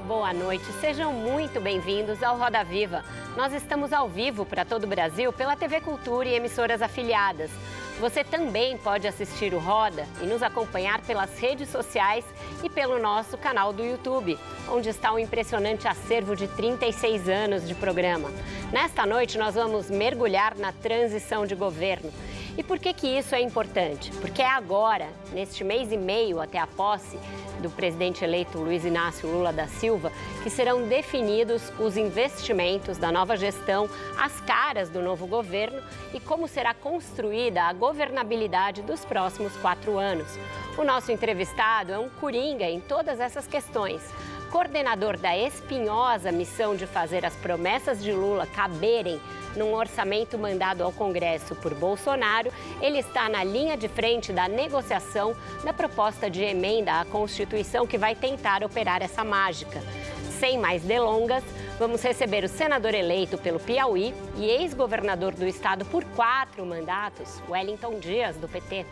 boa noite. Sejam muito bem-vindos ao Roda Viva. Nós estamos ao vivo para todo o Brasil pela TV Cultura e emissoras afiliadas. Você também pode assistir o Roda e nos acompanhar pelas redes sociais e pelo nosso canal do YouTube, onde está um impressionante acervo de 36 anos de programa. Nesta noite, nós vamos mergulhar na transição de governo e por que, que isso é importante? Porque é agora, neste mês e meio até a posse do presidente eleito Luiz Inácio Lula da Silva, que serão definidos os investimentos da nova gestão, as caras do novo governo e como será construída a governabilidade dos próximos quatro anos. O nosso entrevistado é um coringa em todas essas questões coordenador da espinhosa missão de fazer as promessas de Lula caberem num orçamento mandado ao Congresso por Bolsonaro, ele está na linha de frente da negociação da proposta de emenda à Constituição que vai tentar operar essa mágica. Sem mais delongas, vamos receber o senador eleito pelo Piauí e ex-governador do estado por quatro mandatos, Wellington Dias, do PT.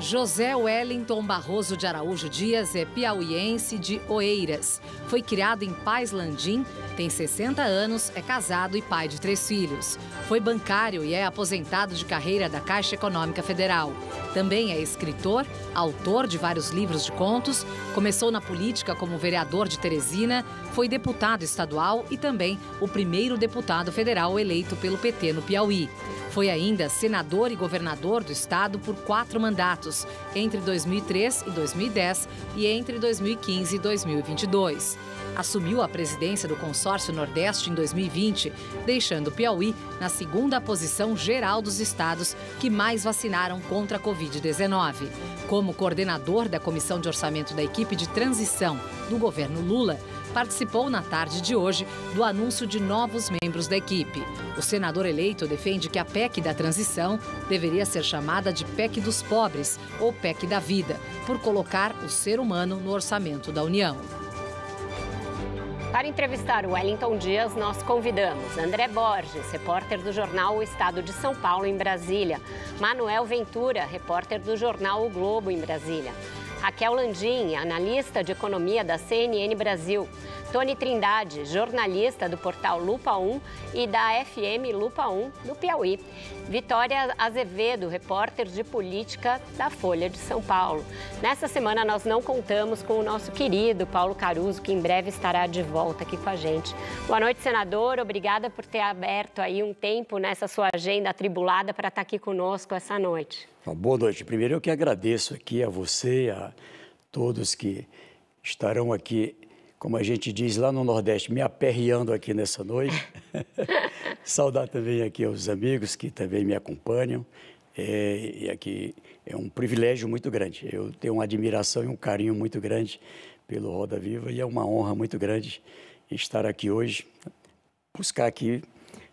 José Wellington Barroso de Araújo Dias é piauiense de Oeiras. Foi criado em Paz Landim, tem 60 anos, é casado e pai de três filhos. Foi bancário e é aposentado de carreira da Caixa Econômica Federal. Também é escritor, autor de vários livros de contos, começou na política como vereador de Teresina, foi deputado estadual e também o primeiro deputado federal eleito pelo PT no Piauí. Foi ainda senador e governador do estado por quatro mandatos, entre 2003 e 2010 e entre 2015 e 2022. Assumiu a presidência do Consórcio Nordeste em 2020, deixando o Piauí na segunda posição geral dos estados que mais vacinaram contra a Covid-19. Como coordenador da Comissão de Orçamento da equipe de transição do governo Lula, participou na tarde de hoje do anúncio de novos membros da equipe. O senador eleito defende que a PEC da transição deveria ser chamada de PEC dos pobres ou PEC da vida, por colocar o ser humano no orçamento da União. Para entrevistar o Wellington Dias, nós convidamos André Borges, repórter do jornal O Estado de São Paulo em Brasília, Manuel Ventura, repórter do jornal O Globo em Brasília. Raquel Landim, analista de economia da CNN Brasil. Tony Trindade, jornalista do portal Lupa 1 e da FM Lupa 1 do Piauí. Vitória Azevedo, repórter de política da Folha de São Paulo. Nessa semana nós não contamos com o nosso querido Paulo Caruso, que em breve estará de volta aqui com a gente. Boa noite, senador. Obrigada por ter aberto aí um tempo nessa sua agenda atribulada para estar aqui conosco essa noite. Uma boa noite. Primeiro, eu que agradeço aqui a você, a todos que estarão aqui como a gente diz lá no Nordeste, me aperreando aqui nessa noite. Saudar também aqui os amigos que também me acompanham. É, e aqui é um privilégio muito grande. Eu tenho uma admiração e um carinho muito grande pelo Roda Viva e é uma honra muito grande estar aqui hoje, buscar aqui,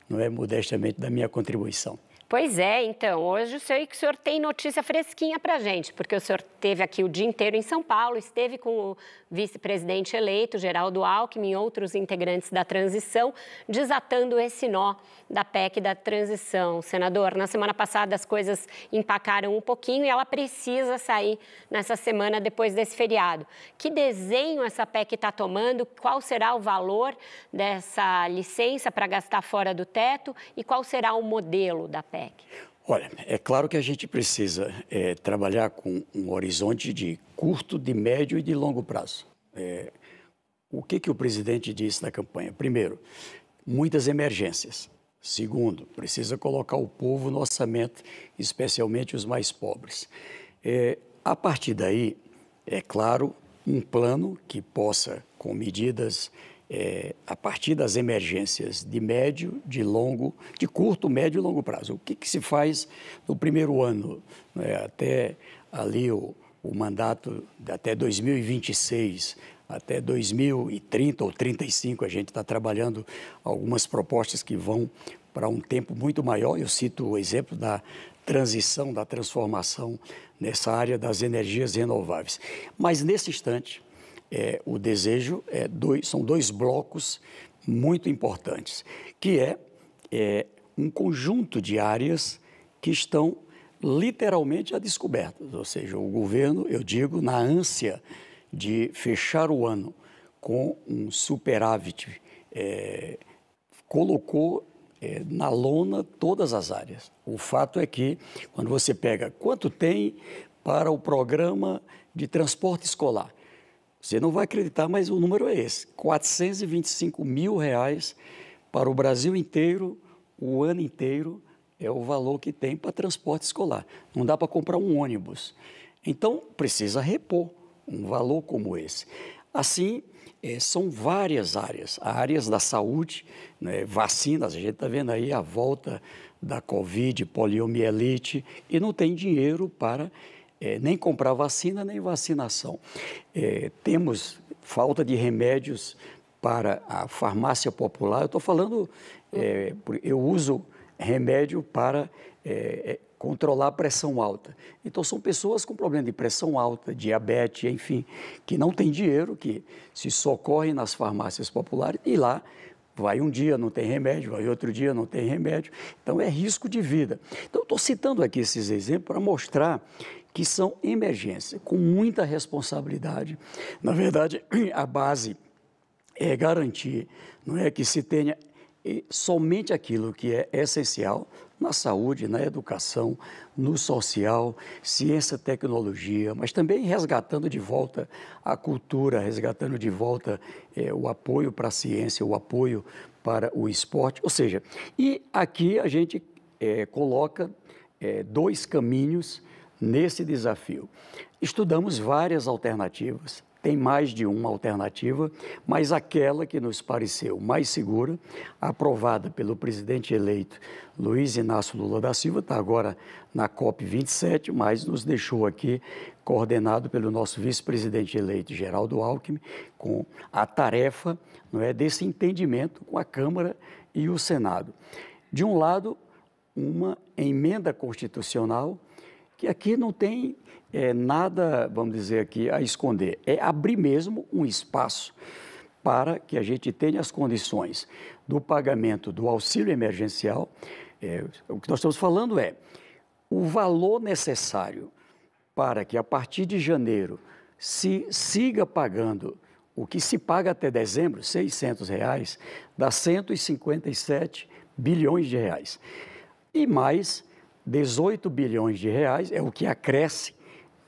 não é modestamente, da minha contribuição. Pois é, então, hoje eu sei que o senhor tem notícia fresquinha para gente, porque o senhor esteve aqui o dia inteiro em São Paulo, esteve com o vice-presidente eleito, Geraldo Alckmin, e outros integrantes da transição, desatando esse nó da PEC da transição. Senador, na semana passada as coisas empacaram um pouquinho e ela precisa sair nessa semana depois desse feriado. Que desenho essa PEC está tomando? Qual será o valor dessa licença para gastar fora do teto? E qual será o modelo da PEC? Olha, é claro que a gente precisa é, trabalhar com um horizonte de curto, de médio e de longo prazo. É, o que, que o presidente disse na campanha? Primeiro, muitas emergências. Segundo, precisa colocar o povo no orçamento, especialmente os mais pobres. É, a partir daí, é claro, um plano que possa, com medidas é, a partir das emergências de médio, de longo, de curto, médio e longo prazo. O que, que se faz no primeiro ano, né? até ali o, o mandato até 2026, até 2030 ou 35 a gente está trabalhando algumas propostas que vão para um tempo muito maior. Eu cito o exemplo da transição, da transformação nessa área das energias renováveis. Mas nesse instante, é, o desejo é dois, são dois blocos muito importantes, que é, é um conjunto de áreas que estão literalmente à descoberta. Ou seja, o governo, eu digo, na ânsia de fechar o ano com um superávit, é, colocou é, na lona todas as áreas. O fato é que, quando você pega quanto tem para o programa de transporte escolar, você não vai acreditar, mas o número é esse: 425 mil reais para o Brasil inteiro, o ano inteiro, é o valor que tem para transporte escolar. Não dá para comprar um ônibus. Então, precisa repor um valor como esse. Assim, é, são várias áreas, áreas da saúde, né, vacinas, a gente está vendo aí a volta da Covid, poliomielite, e não tem dinheiro para é, nem comprar vacina nem vacinação. É, temos falta de remédios para a farmácia popular. Eu estou falando, é, eu uso remédio para é, é, controlar a pressão alta. Então, são pessoas com problema de pressão alta, diabetes, enfim, que não tem dinheiro, que se socorrem nas farmácias populares e lá vai um dia, não tem remédio, vai outro dia, não tem remédio. Então, é risco de vida. Então, estou citando aqui esses exemplos para mostrar que são emergência, com muita responsabilidade. Na verdade, a base é garantir não é, que se tenha eh, somente aquilo que é essencial na saúde, na educação, no social, ciência, tecnologia, mas também resgatando de volta a cultura, resgatando de volta é, o apoio para a ciência, o apoio para o esporte, ou seja, e aqui a gente é, coloca é, dois caminhos nesse desafio. Estudamos várias alternativas, tem mais de uma alternativa, mas aquela que nos pareceu mais segura, aprovada pelo presidente eleito Luiz Inácio Lula da Silva, está agora na COP27, mas nos deixou aqui coordenado pelo nosso vice-presidente eleito Geraldo Alckmin, com a tarefa não é, desse entendimento com a Câmara e o Senado. De um lado, uma emenda constitucional que aqui não tem é, nada, vamos dizer aqui, a esconder. É abrir mesmo um espaço para que a gente tenha as condições do pagamento do auxílio emergencial. É, o que nós estamos falando é o valor necessário para que a partir de janeiro se siga pagando o que se paga até dezembro, 600 reais, dá 157 bilhões de reais. E mais 18 bilhões de reais é o que acresce,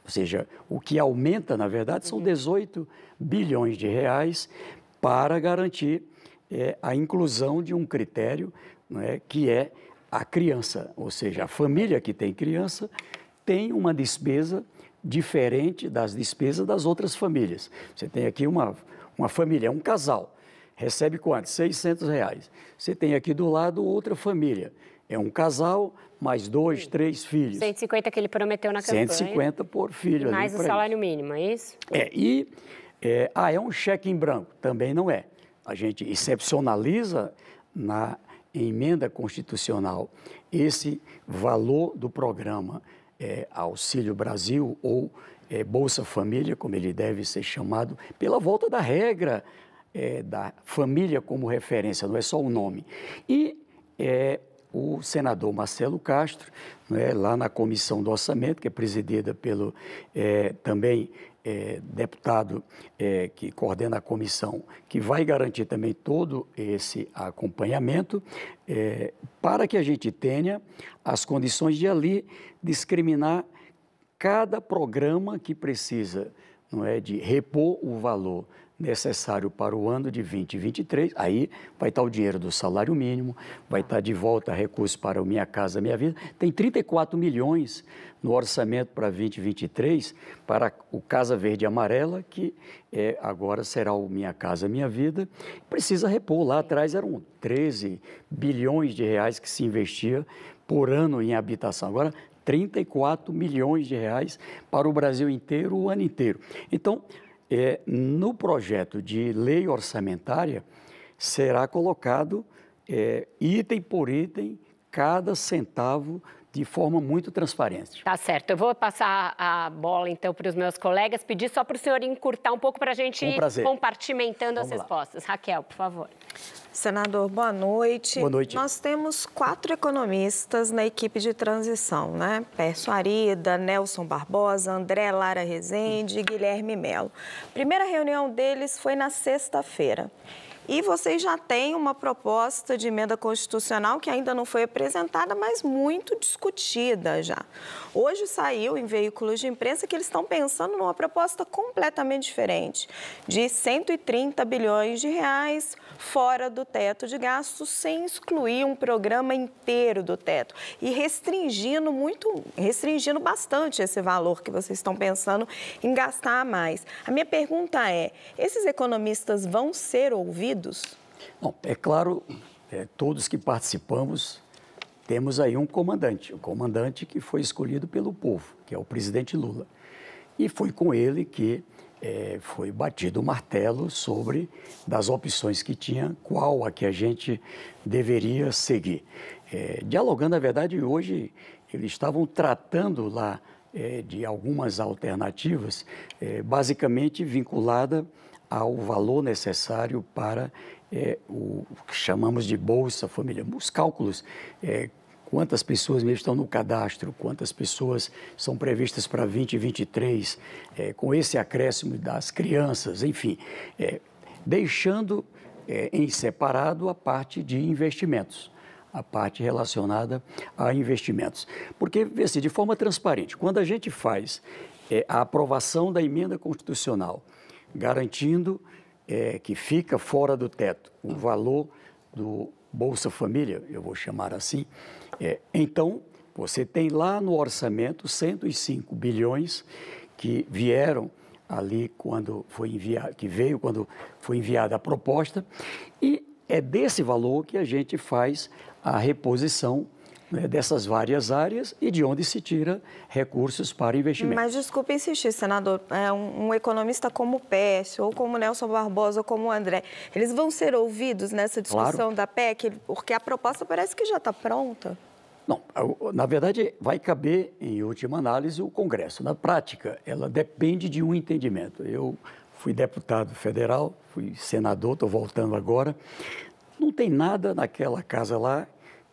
ou seja, o que aumenta, na verdade, são 18 uhum. bilhões de reais para garantir é, a inclusão de um critério é, que é a criança, ou seja, a família que tem criança tem uma despesa diferente das despesas das outras famílias. Você tem aqui uma, uma família, é um casal, recebe quanto? 600 reais. Você tem aqui do lado outra família, é um casal, mais dois, três filhos. 150 que ele prometeu na campanha. 150 por filho. Mais o salário isso. mínimo, é isso? É, e... É, ah, é um cheque em branco. Também não é. A gente excepcionaliza na emenda constitucional esse valor do programa é, Auxílio Brasil ou é, Bolsa Família, como ele deve ser chamado, pela volta da regra é, da família como referência, não é só o nome. E é, o senador Marcelo Castro, né, lá na Comissão do Orçamento, que é presidida pelo é, também é, deputado é, que coordena a comissão, que vai garantir também todo esse acompanhamento, é, para que a gente tenha as condições de ali discriminar cada programa que precisa não é, de repor o valor necessário para o ano de 2023. Aí vai estar o dinheiro do salário mínimo, vai estar de volta recursos para o Minha Casa Minha Vida. Tem 34 milhões no orçamento para 2023 para o Casa Verde e Amarela, que é, agora será o Minha Casa Minha Vida. Precisa repor. Lá atrás eram 13 bilhões de reais que se investia por ano em habitação. Agora 34 milhões de reais para o Brasil inteiro o ano inteiro. Então, é, no projeto de lei orçamentária será colocado é, item por item cada centavo de forma muito transparente. Tá certo. Eu vou passar a bola então para os meus colegas, pedir só para o senhor encurtar um pouco para a gente um ir compartimentando Vamos as lá. respostas. Raquel, por favor. Senador, boa noite. Boa noite. Nós temos quatro economistas na equipe de transição, né? Perso Arida, Nelson Barbosa, André Lara Rezende e Guilherme Melo. Primeira reunião deles foi na sexta-feira. E vocês já têm uma proposta de emenda constitucional que ainda não foi apresentada, mas muito discutida já. Hoje saiu em veículos de imprensa que eles estão pensando numa proposta completamente diferente, de 130 bilhões de reais fora do teto de gastos, sem excluir um programa inteiro do teto e restringindo muito, restringindo bastante esse valor que vocês estão pensando em gastar mais. A minha pergunta é: esses economistas vão ser ouvidos? envolvidos? é claro, é, todos que participamos temos aí um comandante, o um comandante que foi escolhido pelo povo, que é o presidente Lula. E foi com ele que é, foi batido o martelo sobre das opções que tinha, qual a que a gente deveria seguir. É, dialogando, na verdade, hoje eles estavam tratando lá é, de algumas alternativas, é, basicamente vinculada ao valor necessário para é, o, que chamamos de Bolsa Família. Os cálculos, é, quantas pessoas mesmo estão no cadastro, quantas pessoas são previstas para 2023, é, com esse acréscimo das crianças, enfim, é, deixando é, em separado a parte de investimentos a parte relacionada a investimentos. Porque, se de forma transparente, quando a gente faz é, a aprovação da emenda constitucional garantindo é, que fica fora do teto o valor do Bolsa Família, eu vou chamar assim, é, então você tem lá no orçamento 105 bilhões que vieram ali quando foi enviado, que veio quando foi enviada a proposta, e é desse valor que a gente faz a reposição né, dessas várias áreas e de onde se tira recursos para investimento. Mas desculpe insistir, senador, é, um, um economista como o Pécio, ou como Nelson Barbosa, ou como o André, eles vão ser ouvidos nessa discussão claro. da PEC? Porque a proposta parece que já está pronta. Não, na verdade, vai caber, em última análise, o Congresso. Na prática, ela depende de um entendimento. Eu fui deputado federal, fui senador, estou voltando agora. Não tem nada naquela casa lá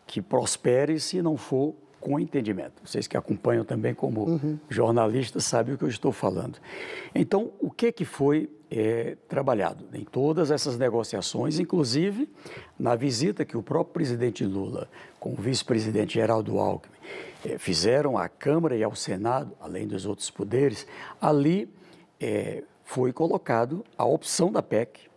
que prospere se não for com entendimento. Vocês que acompanham também como uhum. jornalistas sabem o que eu estou falando. Então, o que, que foi é, trabalhado em todas essas negociações, inclusive na visita que o próprio presidente Lula com o vice-presidente Geraldo Alckmin é, fizeram à Câmara e ao Senado, além dos outros poderes, ali é, foi colocado a opção da PEC,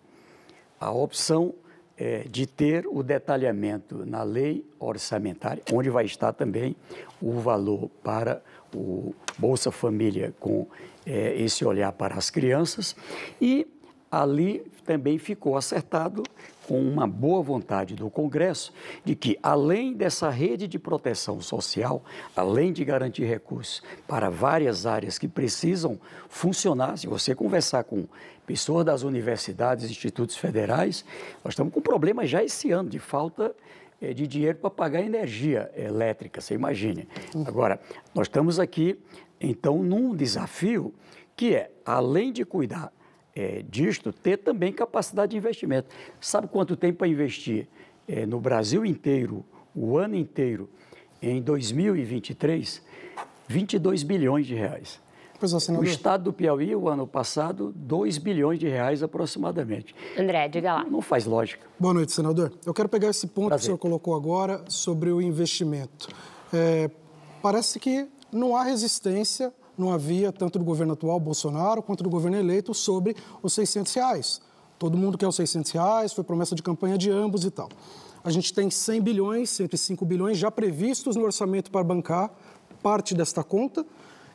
a opção é, de ter o detalhamento na lei orçamentária, onde vai estar também o valor para o Bolsa Família com é, esse olhar para as crianças. E ali também ficou acertado com uma boa vontade do Congresso de que, além dessa rede de proteção social, além de garantir recursos para várias áreas que precisam funcionar, se você conversar com pessoas das universidades, institutos federais, nós estamos com problema já esse ano de falta eh, de dinheiro para pagar energia elétrica, você imagina. Uhum. Agora, nós estamos aqui, então, num desafio que é, além de cuidar é, disto, ter também capacidade de investimento. Sabe quanto tem para investir é, no Brasil inteiro, o ano inteiro, em 2023? 22 bilhões de reais. o estado do Piauí, o ano passado, 2 bilhões de reais aproximadamente. André, diga lá. Não faz lógica. Boa noite, senador. Eu quero pegar esse ponto Prazer. que o senhor colocou agora sobre o investimento. É, parece que não há resistência não havia, tanto do governo atual, Bolsonaro, quanto do governo eleito, sobre os 600 reais. Todo mundo quer os 600 reais, foi promessa de campanha de ambos e tal. A gente tem 100 bilhões, 105 bilhões já previstos no orçamento para bancar parte desta conta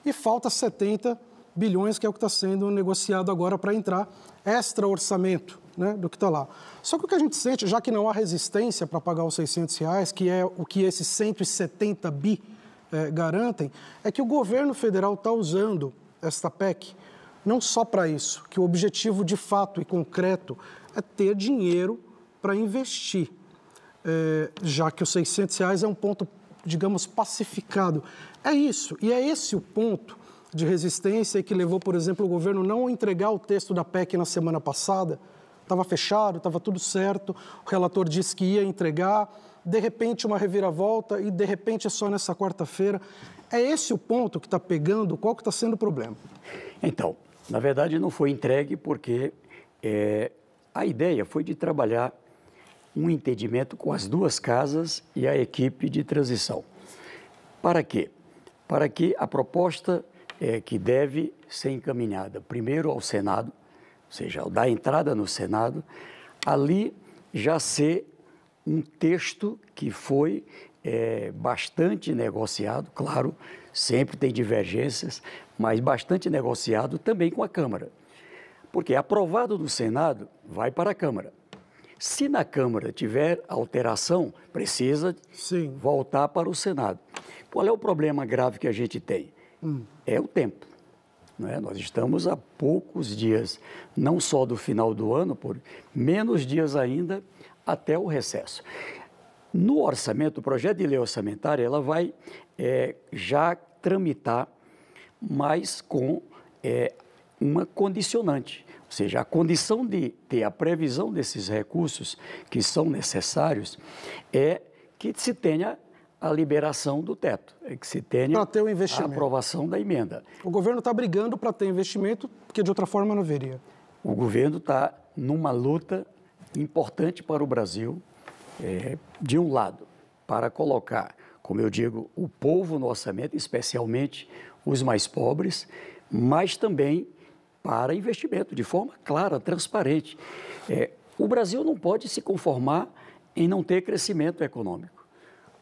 e falta 70 bilhões, que é o que está sendo negociado agora para entrar extra orçamento né, do que está lá. Só que o que a gente sente, já que não há resistência para pagar os 600 reais, que é o que esses 170 bi é, garantem, é que o governo federal está usando esta PEC não só para isso, que o objetivo de fato e concreto é ter dinheiro para investir, é, já que os 600 reais é um ponto, digamos, pacificado. É isso, e é esse o ponto de resistência que levou, por exemplo, o governo não a entregar o texto da PEC na semana passada. Estava fechado, estava tudo certo, o relator disse que ia entregar, de repente uma reviravolta e de repente é só nessa quarta-feira. É esse o ponto que está pegando? Qual que está sendo o problema? Então, na verdade não foi entregue porque é, a ideia foi de trabalhar um entendimento com as duas casas e a equipe de transição. Para quê? Para que a proposta é, que deve ser encaminhada primeiro ao Senado, ou seja, ao dar entrada no Senado, ali já ser um texto que foi é, bastante negociado, claro, sempre tem divergências, mas bastante negociado também com a Câmara. Porque aprovado no Senado, vai para a Câmara. Se na Câmara tiver alteração, precisa Sim. voltar para o Senado. Qual é o problema grave que a gente tem? Hum. É o tempo. É? Nós estamos a poucos dias, não só do final do ano, por menos dias ainda até o recesso. No orçamento, o projeto de lei orçamentária, ela vai é, já tramitar, mas com é, uma condicionante, ou seja, a condição de ter a previsão desses recursos que são necessários é que se tenha a liberação do teto, é que se tenha investimento, a aprovação da emenda. O governo está brigando para ter investimento, porque de outra forma não haveria. O governo está numa luta importante para o Brasil, é, de um lado, para colocar, como eu digo, o povo no orçamento, especialmente os mais pobres, mas também para investimento, de forma clara, transparente. É, o Brasil não pode se conformar em não ter crescimento econômico.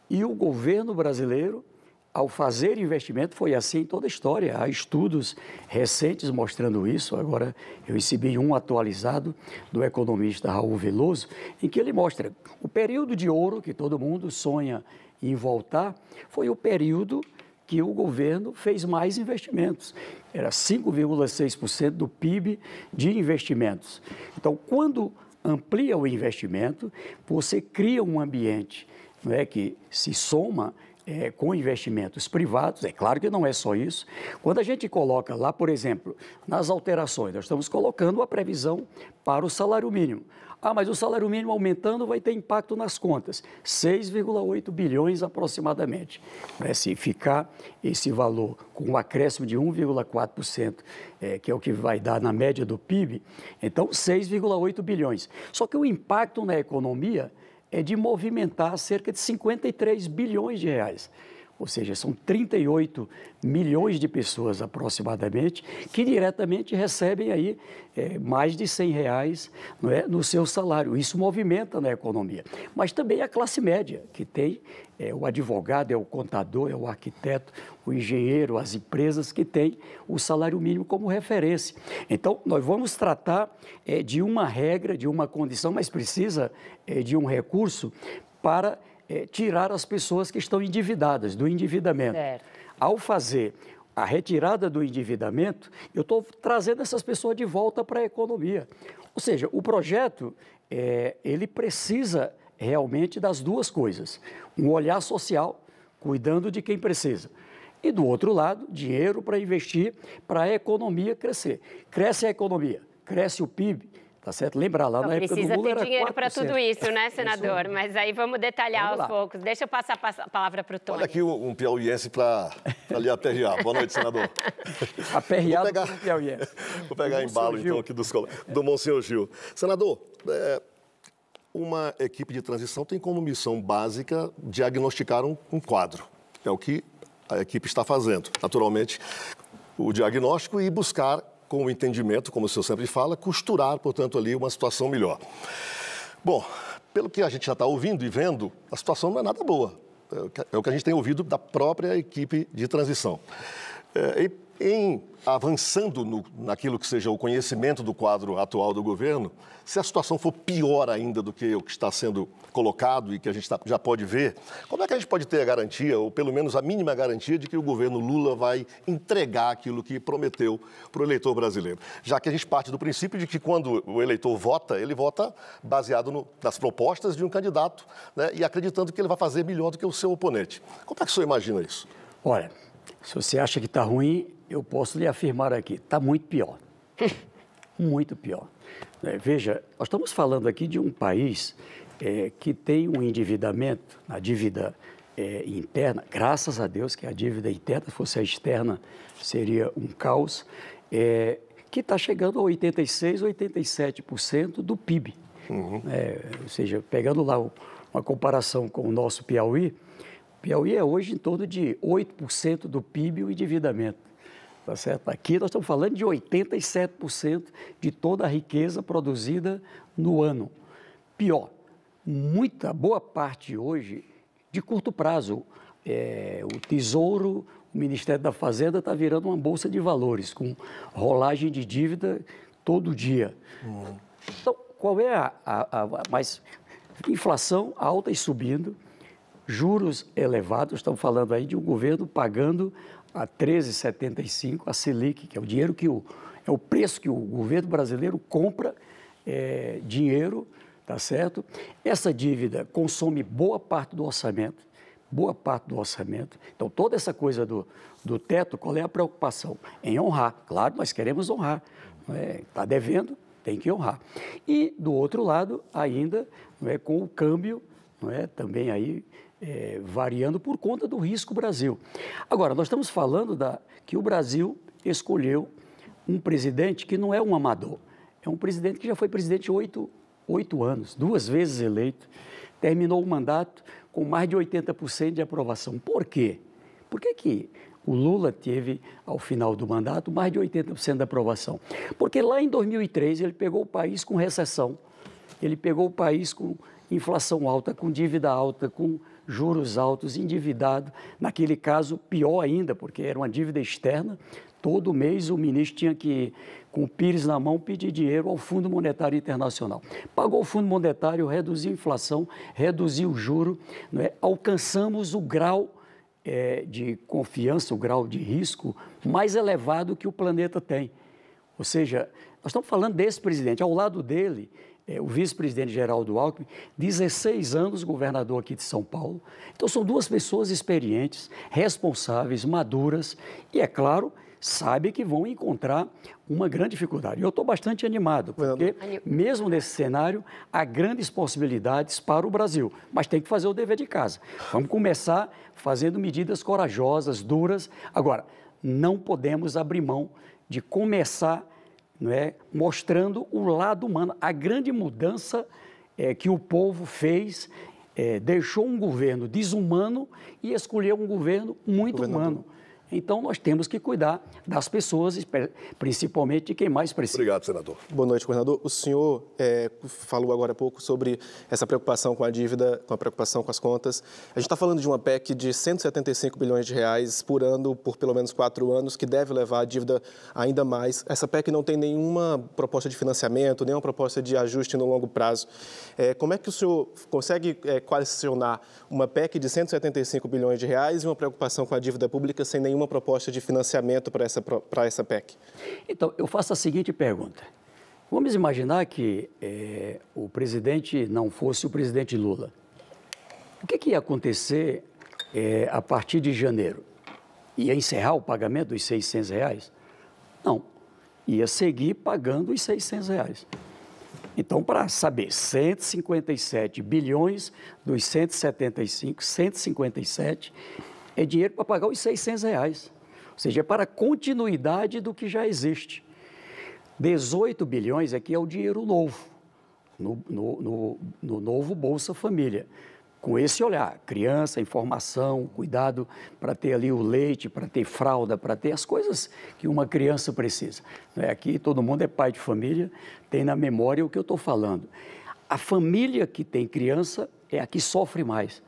E o governo brasileiro ao fazer investimento foi assim em toda a história. Há estudos recentes mostrando isso. Agora eu recebi um atualizado do economista Raul Veloso, em que ele mostra o período de ouro que todo mundo sonha em voltar foi o período que o governo fez mais investimentos. Era 5,6% do PIB de investimentos. Então, quando amplia o investimento, você cria um ambiente não é, que se soma é, com investimentos privados, é claro que não é só isso. Quando a gente coloca lá, por exemplo, nas alterações, nós estamos colocando a previsão para o salário mínimo. Ah, mas o salário mínimo aumentando vai ter impacto nas contas. 6,8 bilhões aproximadamente. Né? Se ficar esse valor com um acréscimo de 1,4%, é, que é o que vai dar na média do PIB, então 6,8 bilhões. Só que o impacto na economia é de movimentar cerca de 53 bilhões de reais ou seja, são 38 milhões de pessoas aproximadamente que diretamente recebem aí é, mais de 100 reais não é, no seu salário. Isso movimenta na economia. Mas também a classe média, que tem é, o advogado, é o contador, é o arquiteto, o engenheiro, as empresas que têm o salário mínimo como referência. Então, nós vamos tratar é, de uma regra, de uma condição, mas precisa é, de um recurso para é, tirar as pessoas que estão endividadas do endividamento. Certo. Ao fazer a retirada do endividamento, eu estou trazendo essas pessoas de volta para a economia. Ou seja, o projeto é, ele precisa realmente das duas coisas: um olhar social, cuidando de quem precisa. E do outro lado, dinheiro para investir para a economia crescer. Cresce a economia, cresce o PIB, Tá certo? Lembrar lá Só na época do Lula Precisa ter dinheiro para tudo isso, né, senador? Isso. Mas aí vamos detalhar vamos aos poucos. Deixa eu passar a palavra para o Tony. Olha aqui um piauiense para a PRA. Boa noite, senador. A vou pegar, piauiense. Vou pegar do embalo, então, aqui dos, do Monsenhor Gil. Senador, é, uma equipe de transição tem como missão básica diagnosticar um, um quadro. É o que a equipe está fazendo, naturalmente, o diagnóstico e buscar com o entendimento, como o senhor sempre fala, costurar, portanto, ali uma situação melhor. Bom, pelo que a gente já está ouvindo e vendo, a situação não é nada boa. É, é o que a gente tem ouvido da própria equipe de transição. É, e em avançando no, naquilo que seja o conhecimento do quadro atual do governo, se a situação for pior ainda do que o que está sendo colocado e que a gente tá, já pode ver, como é que a gente pode ter a garantia, ou pelo menos a mínima garantia, de que o governo Lula vai entregar aquilo que prometeu para o eleitor brasileiro? Já que a gente parte do princípio de que quando o eleitor vota, ele vota baseado no, nas propostas de um candidato né, e acreditando que ele vai fazer melhor do que o seu oponente. Como é que o senhor imagina isso? Olha, se você acha que está ruim, eu posso lhe afirmar aqui, está muito pior. muito pior. É, veja, nós estamos falando aqui de um país é, que tem um endividamento, na dívida é, interna, graças a Deus que a dívida interna, fosse a externa, seria um caos, é, que está chegando a 86, 87% do PIB. Uhum. É, ou seja, pegando lá uma comparação com o nosso Piauí, Piauí é hoje em torno de 8% do PIB o endividamento. Tá certo? Aqui nós estamos falando de 87% de toda a riqueza produzida no ano. Pior, muita boa parte hoje de curto prazo. É, o Tesouro, o Ministério da Fazenda está virando uma bolsa de valores, com rolagem de dívida todo dia. Uhum. Então, qual é a, a, a, inflação alta e subindo, juros elevados, estamos falando aí de um governo pagando a 13,75, a Selic, que é o dinheiro que o, é o preço que o governo brasileiro compra é, dinheiro, tá certo? Essa dívida consome boa parte do orçamento, boa parte do orçamento. Então, toda essa coisa do, do teto, qual é a preocupação? Em honrar. Claro, nós queremos honrar. Está é? Tá devendo, tem que honrar. E, do outro lado, ainda não é, com o câmbio, não é, também aí é, variando por conta do risco Brasil. Agora, nós estamos falando da, que o Brasil escolheu um presidente que não é um amador, é um presidente que já foi presidente oito, oito anos, duas vezes eleito, terminou o mandato com mais de 80% de aprovação. Por quê? Por que, que o Lula teve, ao final do mandato, mais de 80% da aprovação? Porque lá em 2003 ele pegou o país com recessão, ele pegou o país com inflação alta, com dívida alta, com juros altos, endividado. Naquele caso, pior ainda, porque era uma dívida externa. Todo mês o ministro tinha que, com o Pires na mão, pedir dinheiro ao Fundo Monetário Internacional. Pagou o Fundo Monetário, reduziu a inflação, reduziu o juro. É? Alcançamos o grau é, de confiança, o grau de risco mais elevado que o planeta tem. Ou seja, nós estamos falando desse presidente. Ao lado dele, é, o vice-presidente Geraldo Alckmin, 16 anos governador aqui de São Paulo. Então, são duas pessoas experientes, responsáveis, maduras e, é claro, sabe que vão encontrar uma grande dificuldade. Eu estou bastante animado, porque mesmo nesse cenário, há grandes possibilidades para o Brasil, mas tem que fazer o dever de casa. Vamos começar fazendo medidas corajosas, duras. Agora, não podemos abrir mão de começar não é? mostrando o lado humano. A grande mudança é, que o povo fez é, deixou um governo desumano e escolheu um governo muito humano. Então, nós temos que cuidar das pessoas, principalmente de quem mais precisa. Obrigado, senador. Boa noite, governador. O senhor é, falou agora há pouco sobre essa preocupação com a dívida, com a preocupação com as contas. A gente está falando de uma PEC de 175 bilhões de reais por ano, por pelo menos quatro anos, que deve levar a dívida ainda mais. Essa PEC não tem nenhuma proposta de financiamento, nenhuma proposta de ajuste no longo prazo. É, como é que o senhor consegue é, questionar uma PEC de 175 bilhões de reais e uma preocupação com a dívida pública sem nenhuma uma proposta de financiamento para essa, para essa PEC? Então, eu faço a seguinte pergunta. Vamos imaginar que é, o presidente não fosse o presidente Lula. O que, que ia acontecer é, a partir de janeiro? Ia encerrar o pagamento dos 600 reais? Não, ia seguir pagando os 600 reais. Então, para saber, 157 bilhões dos 175, 157 é dinheiro para pagar os 600 reais, ou seja, é para a continuidade do que já existe. 18 bilhões aqui é o dinheiro novo, no, no, no, no novo Bolsa Família com esse olhar, criança, informação, cuidado para ter ali o leite, para ter fralda, para ter as coisas que uma criança precisa. É? Aqui todo mundo é pai de família, tem na memória o que eu estou falando. A família que tem criança é a que sofre mais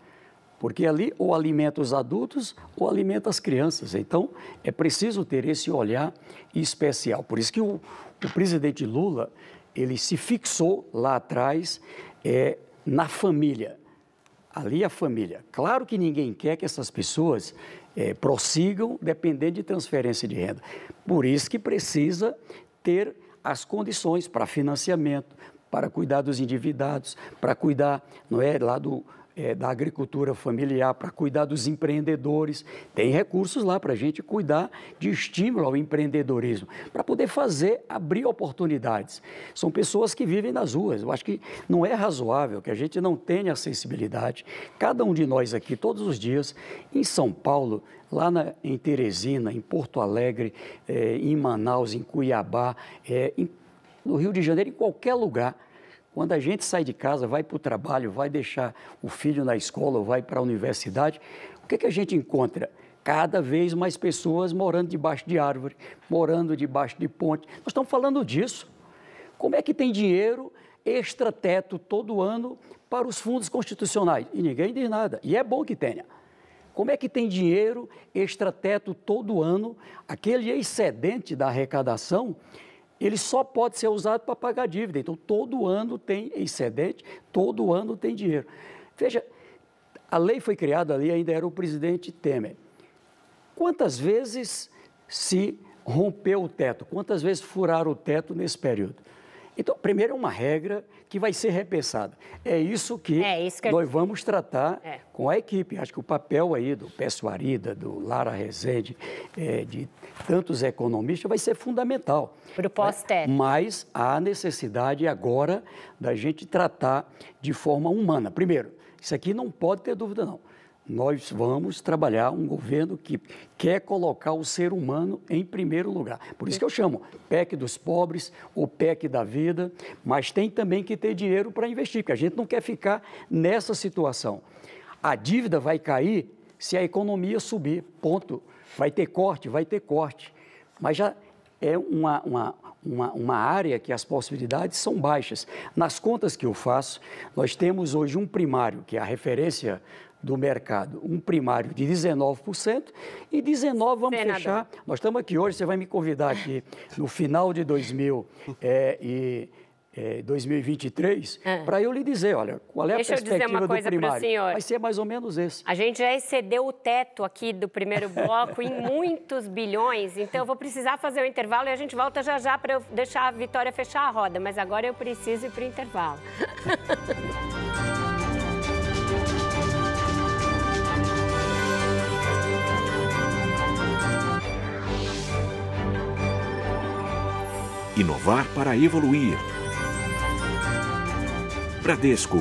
porque ali ou alimenta os adultos ou alimenta as crianças. Então, é preciso ter esse olhar especial. Por isso que o, o presidente Lula, ele se fixou lá atrás é, na família. Ali a família. Claro que ninguém quer que essas pessoas é, prossigam dependendo de transferência de renda. Por isso que precisa ter as condições para financiamento, para cuidar dos endividados, para cuidar não é, lá do, é, da agricultura familiar, para cuidar dos empreendedores. Tem recursos lá para a gente cuidar de estímulo ao empreendedorismo, para poder fazer, abrir oportunidades. São pessoas que vivem nas ruas. Eu acho que não é razoável que a gente não tenha sensibilidade. Cada um de nós aqui, todos os dias, em São Paulo, lá na, em Teresina, em Porto Alegre, é, em Manaus, em Cuiabá, é, em, no Rio de Janeiro, em qualquer lugar quando a gente sai de casa, vai para o trabalho, vai deixar o filho na escola, vai para a universidade, o que, que a gente encontra? Cada vez mais pessoas morando debaixo de árvore, morando debaixo de ponte. Nós estamos falando disso. Como é que tem dinheiro extra teto todo ano para os fundos constitucionais? E ninguém diz nada. E é bom que tenha. Como é que tem dinheiro extra teto todo ano, aquele excedente da arrecadação, ele só pode ser usado para pagar dívida. Então, todo ano tem excedente, todo ano tem dinheiro. Veja, a lei foi criada ali, ainda era o presidente Temer. Quantas vezes se rompeu o teto? Quantas vezes furaram o teto nesse período? Então, primeiro é uma regra que vai ser repensada. É isso que, é isso que nós eu... vamos tratar é. com a equipe. Acho que o papel aí do Arida, do Lara Rezende, é, de tantos economistas, vai ser fundamental. Para o pós teto né? Mas há necessidade agora da gente tratar de forma humana. Primeiro, isso aqui não pode ter dúvida, não. Nós vamos trabalhar um governo que quer colocar o ser humano em primeiro lugar. Por isso que eu chamo PEC dos pobres, o PEC da vida, mas tem também que ter dinheiro para investir, porque a gente não quer ficar nessa situação. A dívida vai cair se a economia subir, ponto. Vai ter corte? Vai ter corte. Mas já é uma, uma, uma, uma, área que as possibilidades são baixas. Nas contas que eu faço, nós temos hoje um primário, que é a referência do mercado, um primário de 19% e 19% vamos fechar. Nós estamos aqui hoje, você vai me convidar aqui no final de 2000 é, e é, 2023, ah. para eu lhe dizer, olha, qual é Deixa a perspectiva eu dizer uma coisa do primário. Senhor. Vai ser mais ou menos esse. A gente já excedeu o teto aqui do primeiro bloco em muitos bilhões, então eu vou precisar fazer o um intervalo e a gente volta já já para eu deixar a Vitória fechar a roda, mas agora eu preciso ir para o intervalo. Inovar para evoluir. Bradesco.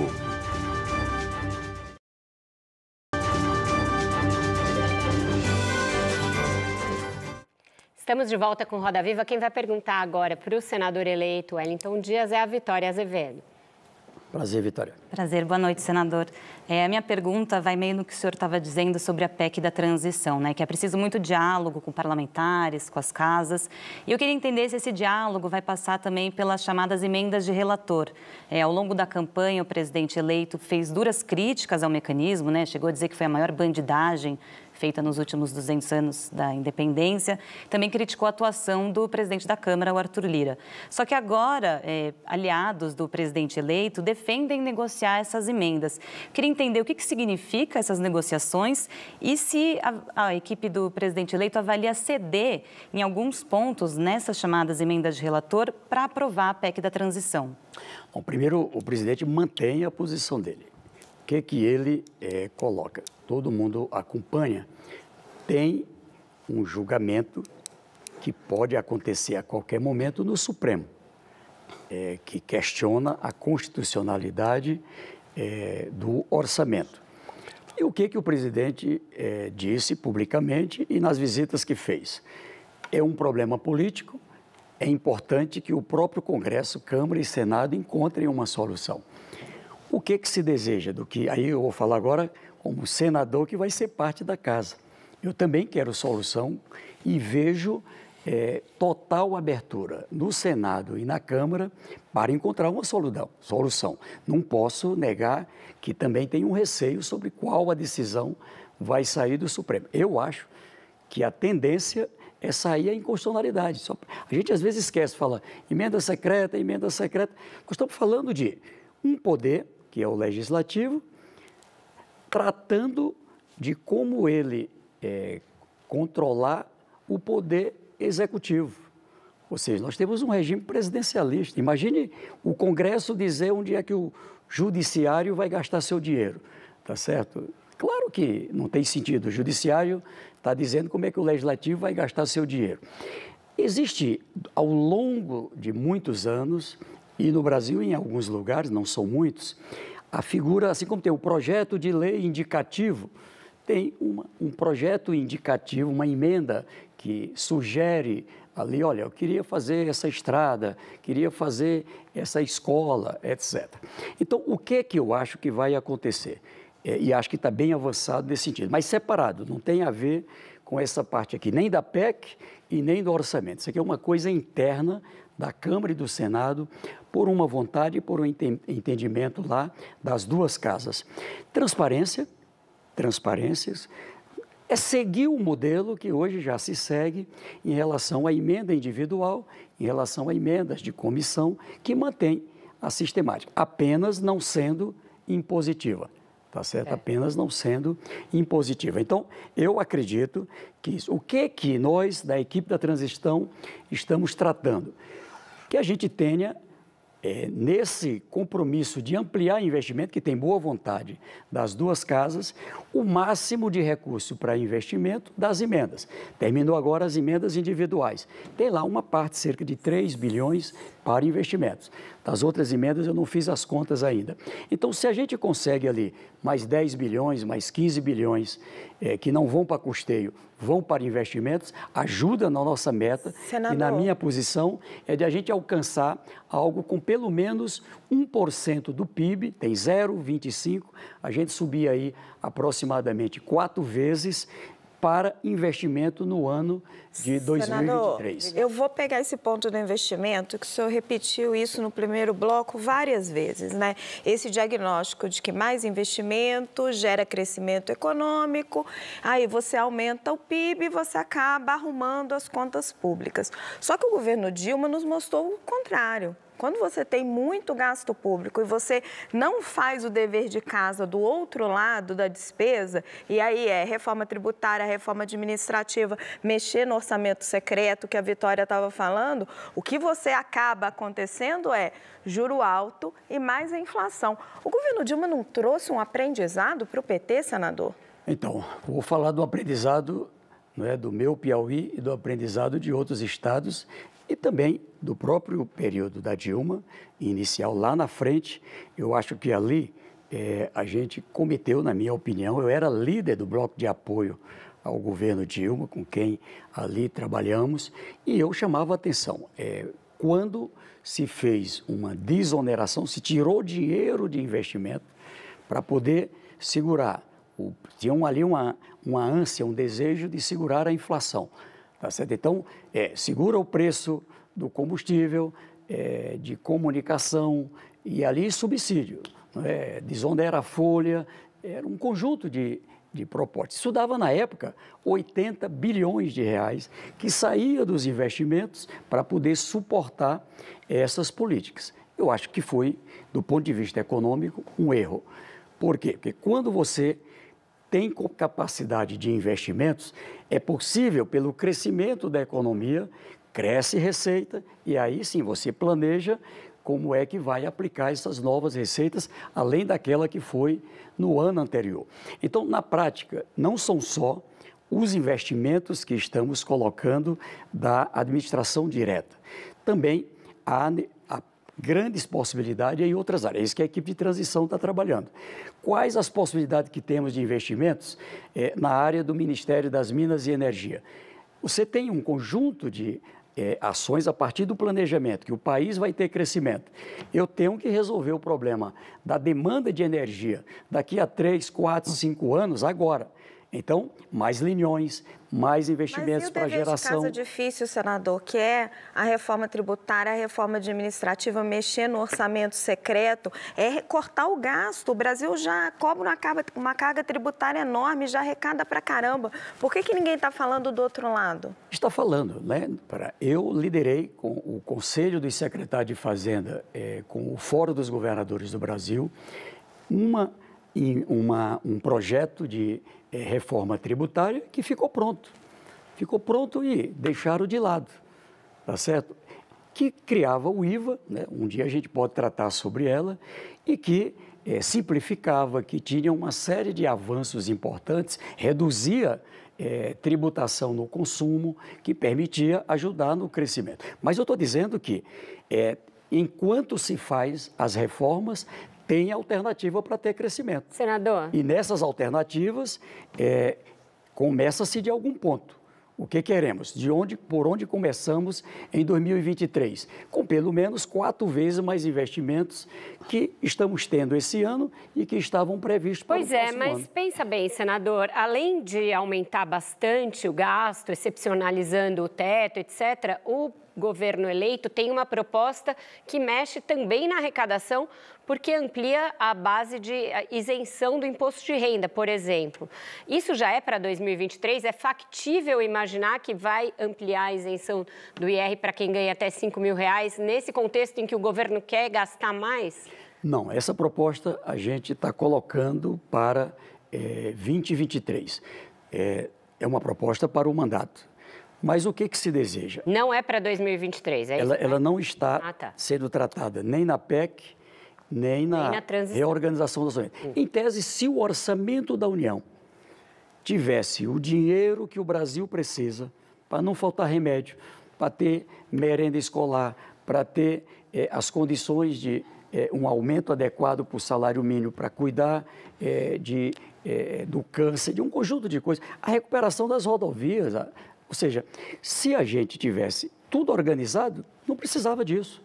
Estamos de volta com Roda Viva. Quem vai perguntar agora para o senador eleito Wellington Dias é a Vitória Azevedo. Prazer, Vitória. Prazer, boa noite, senador. É, a minha pergunta vai meio no que o senhor estava dizendo sobre a PEC da transição, né? Que é preciso muito diálogo com parlamentares, com as casas. E eu queria entender se esse diálogo vai passar também pelas chamadas emendas de relator. É, ao longo da campanha, o presidente eleito fez duras críticas ao mecanismo, né? Chegou a dizer que foi a maior bandidagem feita nos últimos 200 anos da independência, também criticou a atuação do presidente da Câmara, o Arthur Lira. Só que agora, é, aliados do presidente eleito defendem negociar essas emendas. Queria entender o que, que significa essas negociações e se a, a equipe do presidente eleito avalia ceder em alguns pontos nessas chamadas emendas de relator para aprovar a PEC da transição. Bom, primeiro, o presidente mantém a posição dele. O que, que ele é, coloca? todo mundo acompanha, tem um julgamento que pode acontecer a qualquer momento no Supremo, é, que questiona a constitucionalidade é, do orçamento. E o que, que o presidente é, disse publicamente e nas visitas que fez? É um problema político, é importante que o próprio Congresso, Câmara e Senado encontrem uma solução. O que, que se deseja do que. Aí eu vou falar agora como senador que vai ser parte da casa. Eu também quero solução e vejo é, total abertura no Senado e na Câmara para encontrar uma solução. Não posso negar que também tem um receio sobre qual a decisão vai sair do Supremo. Eu acho que a tendência é sair a inconstitucionalidade. Só, a gente às vezes esquece, fala emenda secreta, emenda secreta. Nós estamos falando de um poder, que é o legislativo, tratando de como ele é, controlar o poder executivo. Ou seja, nós temos um regime presidencialista. Imagine o Congresso dizer onde é que o judiciário vai gastar seu dinheiro, tá certo? Claro que não tem sentido. O judiciário está dizendo como é que o legislativo vai gastar seu dinheiro. Existe, ao longo de muitos anos, e no Brasil em alguns lugares, não são muitos, a figura, assim como tem o projeto de lei indicativo, tem uma, um projeto indicativo, uma emenda que sugere ali, olha, eu queria fazer essa estrada, queria fazer essa escola, etc. Então, o que é que eu acho que vai acontecer? É, e acho que está bem avançado nesse sentido, mas separado, não tem a ver com essa parte aqui, nem da PEC e nem do orçamento. Isso aqui é uma coisa interna da Câmara e do Senado por uma vontade e por um entendimento lá das duas casas. Transparência, transparências, é seguir o modelo que hoje já se segue em relação à emenda individual, em relação a emendas de comissão, que mantém a sistemática, apenas não sendo impositiva tá certo? É. Apenas não sendo impositiva. Então, eu acredito que isso. O que que nós da equipe da transição estamos tratando? Que a gente tenha é, nesse compromisso de ampliar investimento, que tem boa vontade das duas casas, o máximo de recurso para investimento das emendas. Terminou agora as emendas individuais. Tem lá uma parte, cerca de 3 bilhões, para investimentos. Das outras emendas eu não fiz as contas ainda. Então, se a gente consegue ali mais 10 bilhões, mais 15 bilhões, é, que não vão para custeio vão para investimentos, ajuda na nossa meta. Senador. E na minha posição é de a gente alcançar algo com pelo menos 1% do PIB, tem 0,25%, a gente subir aí aproximadamente quatro vezes para investimento no ano de 2023. Senador, eu vou pegar esse ponto do investimento, que o senhor repetiu isso no primeiro bloco várias vezes, né? Esse diagnóstico de que mais investimento gera crescimento econômico, aí você aumenta o PIB e você acaba arrumando as contas públicas. Só que o governo Dilma nos mostrou o contrário. Quando você tem muito gasto público e você não faz o dever de casa do outro lado da despesa, e aí é reforma tributária, reforma administrativa, mexer no orçamento secreto que a Vitória estava falando, o que você acaba acontecendo é juro alto e mais a inflação. O governo Dilma não trouxe um aprendizado para o PT, senador? Então, vou falar do aprendizado não é, do meu Piauí e do aprendizado de outros estados e também do próprio período da Dilma, inicial lá na frente, eu acho que ali é, a gente cometeu, na minha opinião, eu era líder do bloco de apoio ao governo Dilma, com quem ali trabalhamos, e eu chamava atenção. É, quando se fez uma desoneração, se tirou dinheiro de investimento para poder segurar. O, tinham ali uma, uma ânsia, um desejo de segurar a inflação. Tá certo? Então, é, segura o preço do combustível, é, de comunicação e ali subsídio. É? Desonera a folha, era um conjunto de, de propostas. Isso dava, na época, 80 bilhões de reais que saía dos investimentos para poder suportar essas políticas. Eu acho que foi, do ponto de vista econômico, um erro. Por quê? Porque quando você tem capacidade de investimentos, é possível, pelo crescimento da economia, cresce receita e aí sim você planeja como é que vai aplicar essas novas receitas, além daquela que foi no ano anterior. Então, na prática, não são só os investimentos que estamos colocando da administração direta, também há grandes possibilidades em outras áreas. É isso que a equipe de transição está trabalhando. Quais as possibilidades que temos de investimentos é, na área do Ministério das Minas e Energia? Você tem um conjunto de é, ações a partir do planejamento, que o país vai ter crescimento, eu tenho que resolver o problema da demanda de energia daqui a 3, 4, 5 anos agora. Então, mais linhões, mais investimentos para geração. Mas e o difícil, senador, que é a reforma tributária, a reforma administrativa, mexer no orçamento secreto, é recortar o gasto. O Brasil já cobra uma carga, uma carga tributária enorme, já arrecada para caramba. Por que, que ninguém está falando do outro lado? Está falando, né? Eu liderei com o Conselho dos Secretários de Fazenda, é, com o Fórum dos Governadores do Brasil, uma, uma um projeto de é, reforma tributária que ficou pronto. Ficou pronto e deixaram de lado, tá certo? Que criava o IVA, né? um dia a gente pode tratar sobre ela, e que é, simplificava, que tinha uma série de avanços importantes, reduzia é, tributação no consumo, que permitia ajudar no crescimento. Mas eu estou dizendo que, é, enquanto se faz as reformas, tem alternativa para ter crescimento. Senador. E nessas alternativas, é, começa-se de algum ponto. O que queremos? De onde, por onde começamos em 2023? Com pelo menos quatro vezes mais investimentos que estamos tendo esse ano e que estavam previstos para pois o é, próximo é, mas pensa bem, senador, além de aumentar bastante o gasto, excepcionalizando o teto, etc., o governo eleito tem uma proposta que mexe também na arrecadação porque amplia a base de isenção do imposto de renda, por exemplo. Isso já é para 2023? É factível imaginar que vai ampliar a isenção do IR para quem ganha até 5 mil reais, nesse contexto em que o governo quer gastar mais? Não, essa proposta a gente está colocando para é, eh, 2023. É, é uma proposta para o mandato. Mas o que, que se deseja? Não é para 2023, é ela, isso? Né? Ela não está ah, tá. sendo tratada nem na PEC, nem na, nem na reorganização das Uniões. Em tese, se o orçamento da União tivesse o dinheiro que o Brasil precisa para não faltar remédio, para ter merenda escolar, para ter eh, as condições de eh, um aumento adequado para o salário mínimo, para cuidar eh, de, do câncer, de um conjunto de coisas, a recuperação das rodovias. A, ou seja, se a gente tivesse tudo organizado, não precisava disso.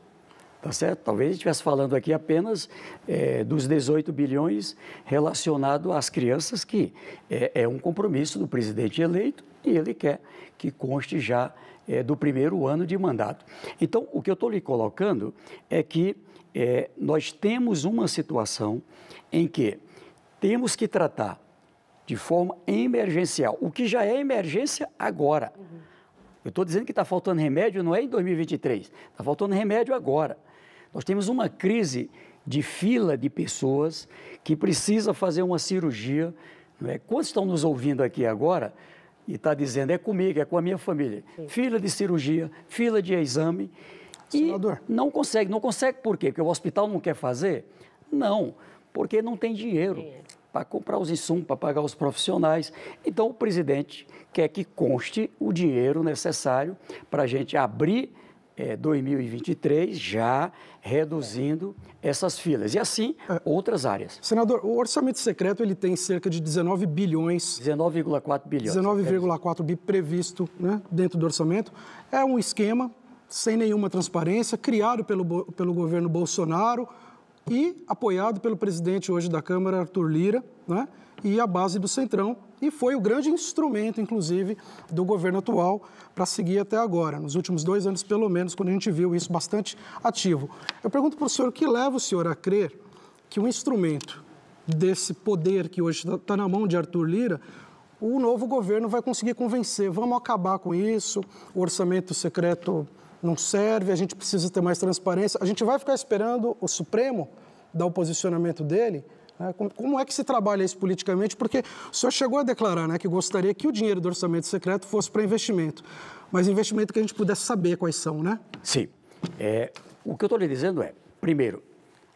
Tá certo? Talvez estivesse falando aqui apenas é, dos 18 bilhões relacionado às crianças, que é, é, um compromisso do presidente eleito e ele quer que conste já é, do primeiro ano de mandato. Então, o que eu estou lhe colocando é que é, nós temos uma situação em que temos que tratar de forma emergencial, o que já é emergência agora. Uhum. Eu estou dizendo que está faltando remédio, não é em 2023, está faltando remédio agora. Nós temos uma crise de fila de pessoas que precisa fazer uma cirurgia. Não é? Quantos estão nos ouvindo aqui agora e está dizendo, é comigo, é com a minha família? Sim. Fila de cirurgia, fila de exame. E não consegue. Não consegue por quê? Porque o hospital não quer fazer? Não, porque não tem dinheiro. dinheiro para comprar os insumos, para pagar os profissionais. Então, o presidente quer que conste o dinheiro necessário para a gente abrir é, 2023 já reduzindo essas filas. E assim, é. outras áreas. Senador, o orçamento secreto ele tem cerca de 19 bilhões. 19,4 bilhões. 19,4 bi previsto né, dentro do orçamento. É um esquema sem nenhuma transparência, criado pelo, pelo governo Bolsonaro e apoiado pelo presidente hoje da Câmara, Arthur Lira, né, e a base do Centrão, e foi o grande instrumento, inclusive, do governo atual para seguir até agora, nos últimos dois anos pelo menos, quando a gente viu isso bastante ativo. Eu pergunto para o senhor o que leva o senhor a crer que um instrumento desse poder que hoje está tá na mão de Arthur Lira o novo governo vai conseguir convencer. Vamos acabar com isso, o orçamento secreto não serve, a gente precisa ter mais transparência. A gente vai ficar esperando o Supremo dar o posicionamento dele? Né? Como é que se trabalha isso politicamente? Porque o senhor chegou a declarar né, que gostaria que o dinheiro do orçamento secreto fosse para investimento, mas investimento que a gente pudesse saber quais são, né? Sim. É, o que eu estou lhe dizendo é, primeiro,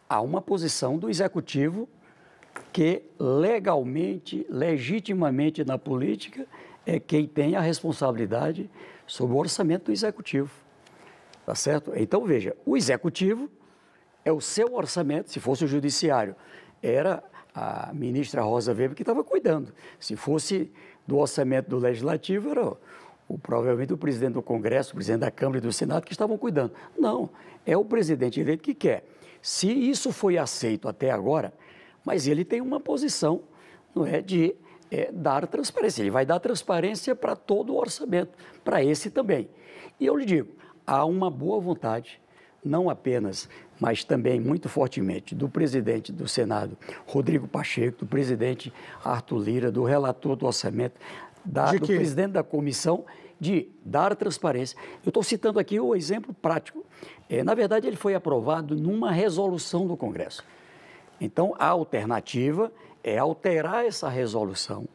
há uma posição do executivo que legalmente, legitimamente na política, é quem tem a responsabilidade sobre o orçamento do executivo. Tá certo? Então, veja, o executivo é o seu orçamento, se fosse o judiciário, era a ministra Rosa Weber que estava cuidando. Se fosse do orçamento do Legislativo, era o, provavelmente o presidente do Congresso, o presidente da Câmara e do Senado que estavam cuidando. Não, é o presidente eleito que quer. Se isso foi aceito até agora, mas ele tem uma posição não é, de é, dar transparência. Ele vai dar transparência para todo o orçamento, para esse também. E eu lhe digo, há uma boa vontade não apenas, mas também muito fortemente, do presidente do Senado, Rodrigo Pacheco, do presidente Arthur Lira, do relator do orçamento, da, do presidente da comissão, de dar transparência. Eu estou citando aqui o exemplo prático. É, na verdade, ele foi aprovado numa resolução do Congresso. Então, a alternativa é alterar essa resolução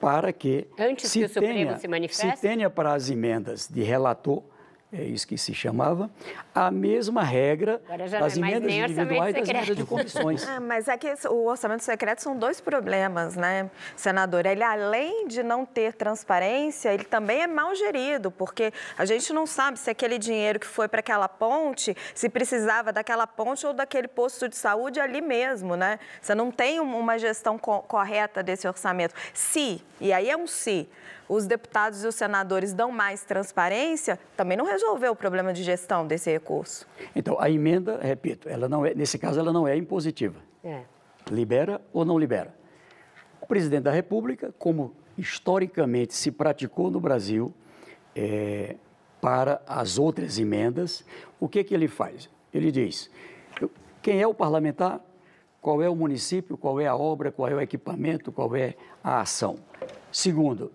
para que, Antes se, que tenha, se, se tenha para as emendas de relator é isso que se chamava. A mesma regra das é emendas individuais das emendas de comissões. Ah, mas é que o orçamento secreto são dois problemas, né, senador? Ele, além de não ter transparência, ele também é mal gerido, porque a gente não sabe se aquele dinheiro que foi para aquela ponte, se precisava daquela ponte ou daquele posto de saúde ali mesmo, né? Você não tem uma gestão correta desse orçamento. Se, e aí é um se, os deputados e os senadores dão mais transparência, também não resolveu o problema de gestão desse recurso. Então, a emenda, repito, ela não é, nesse caso ela não é impositiva. É. Libera ou não libera? O presidente da República, como historicamente se praticou no Brasil, é, para as outras emendas, o que, que ele faz? Ele diz: quem é o parlamentar, qual é o município, qual é a obra, qual é o equipamento, qual é a ação. Segundo,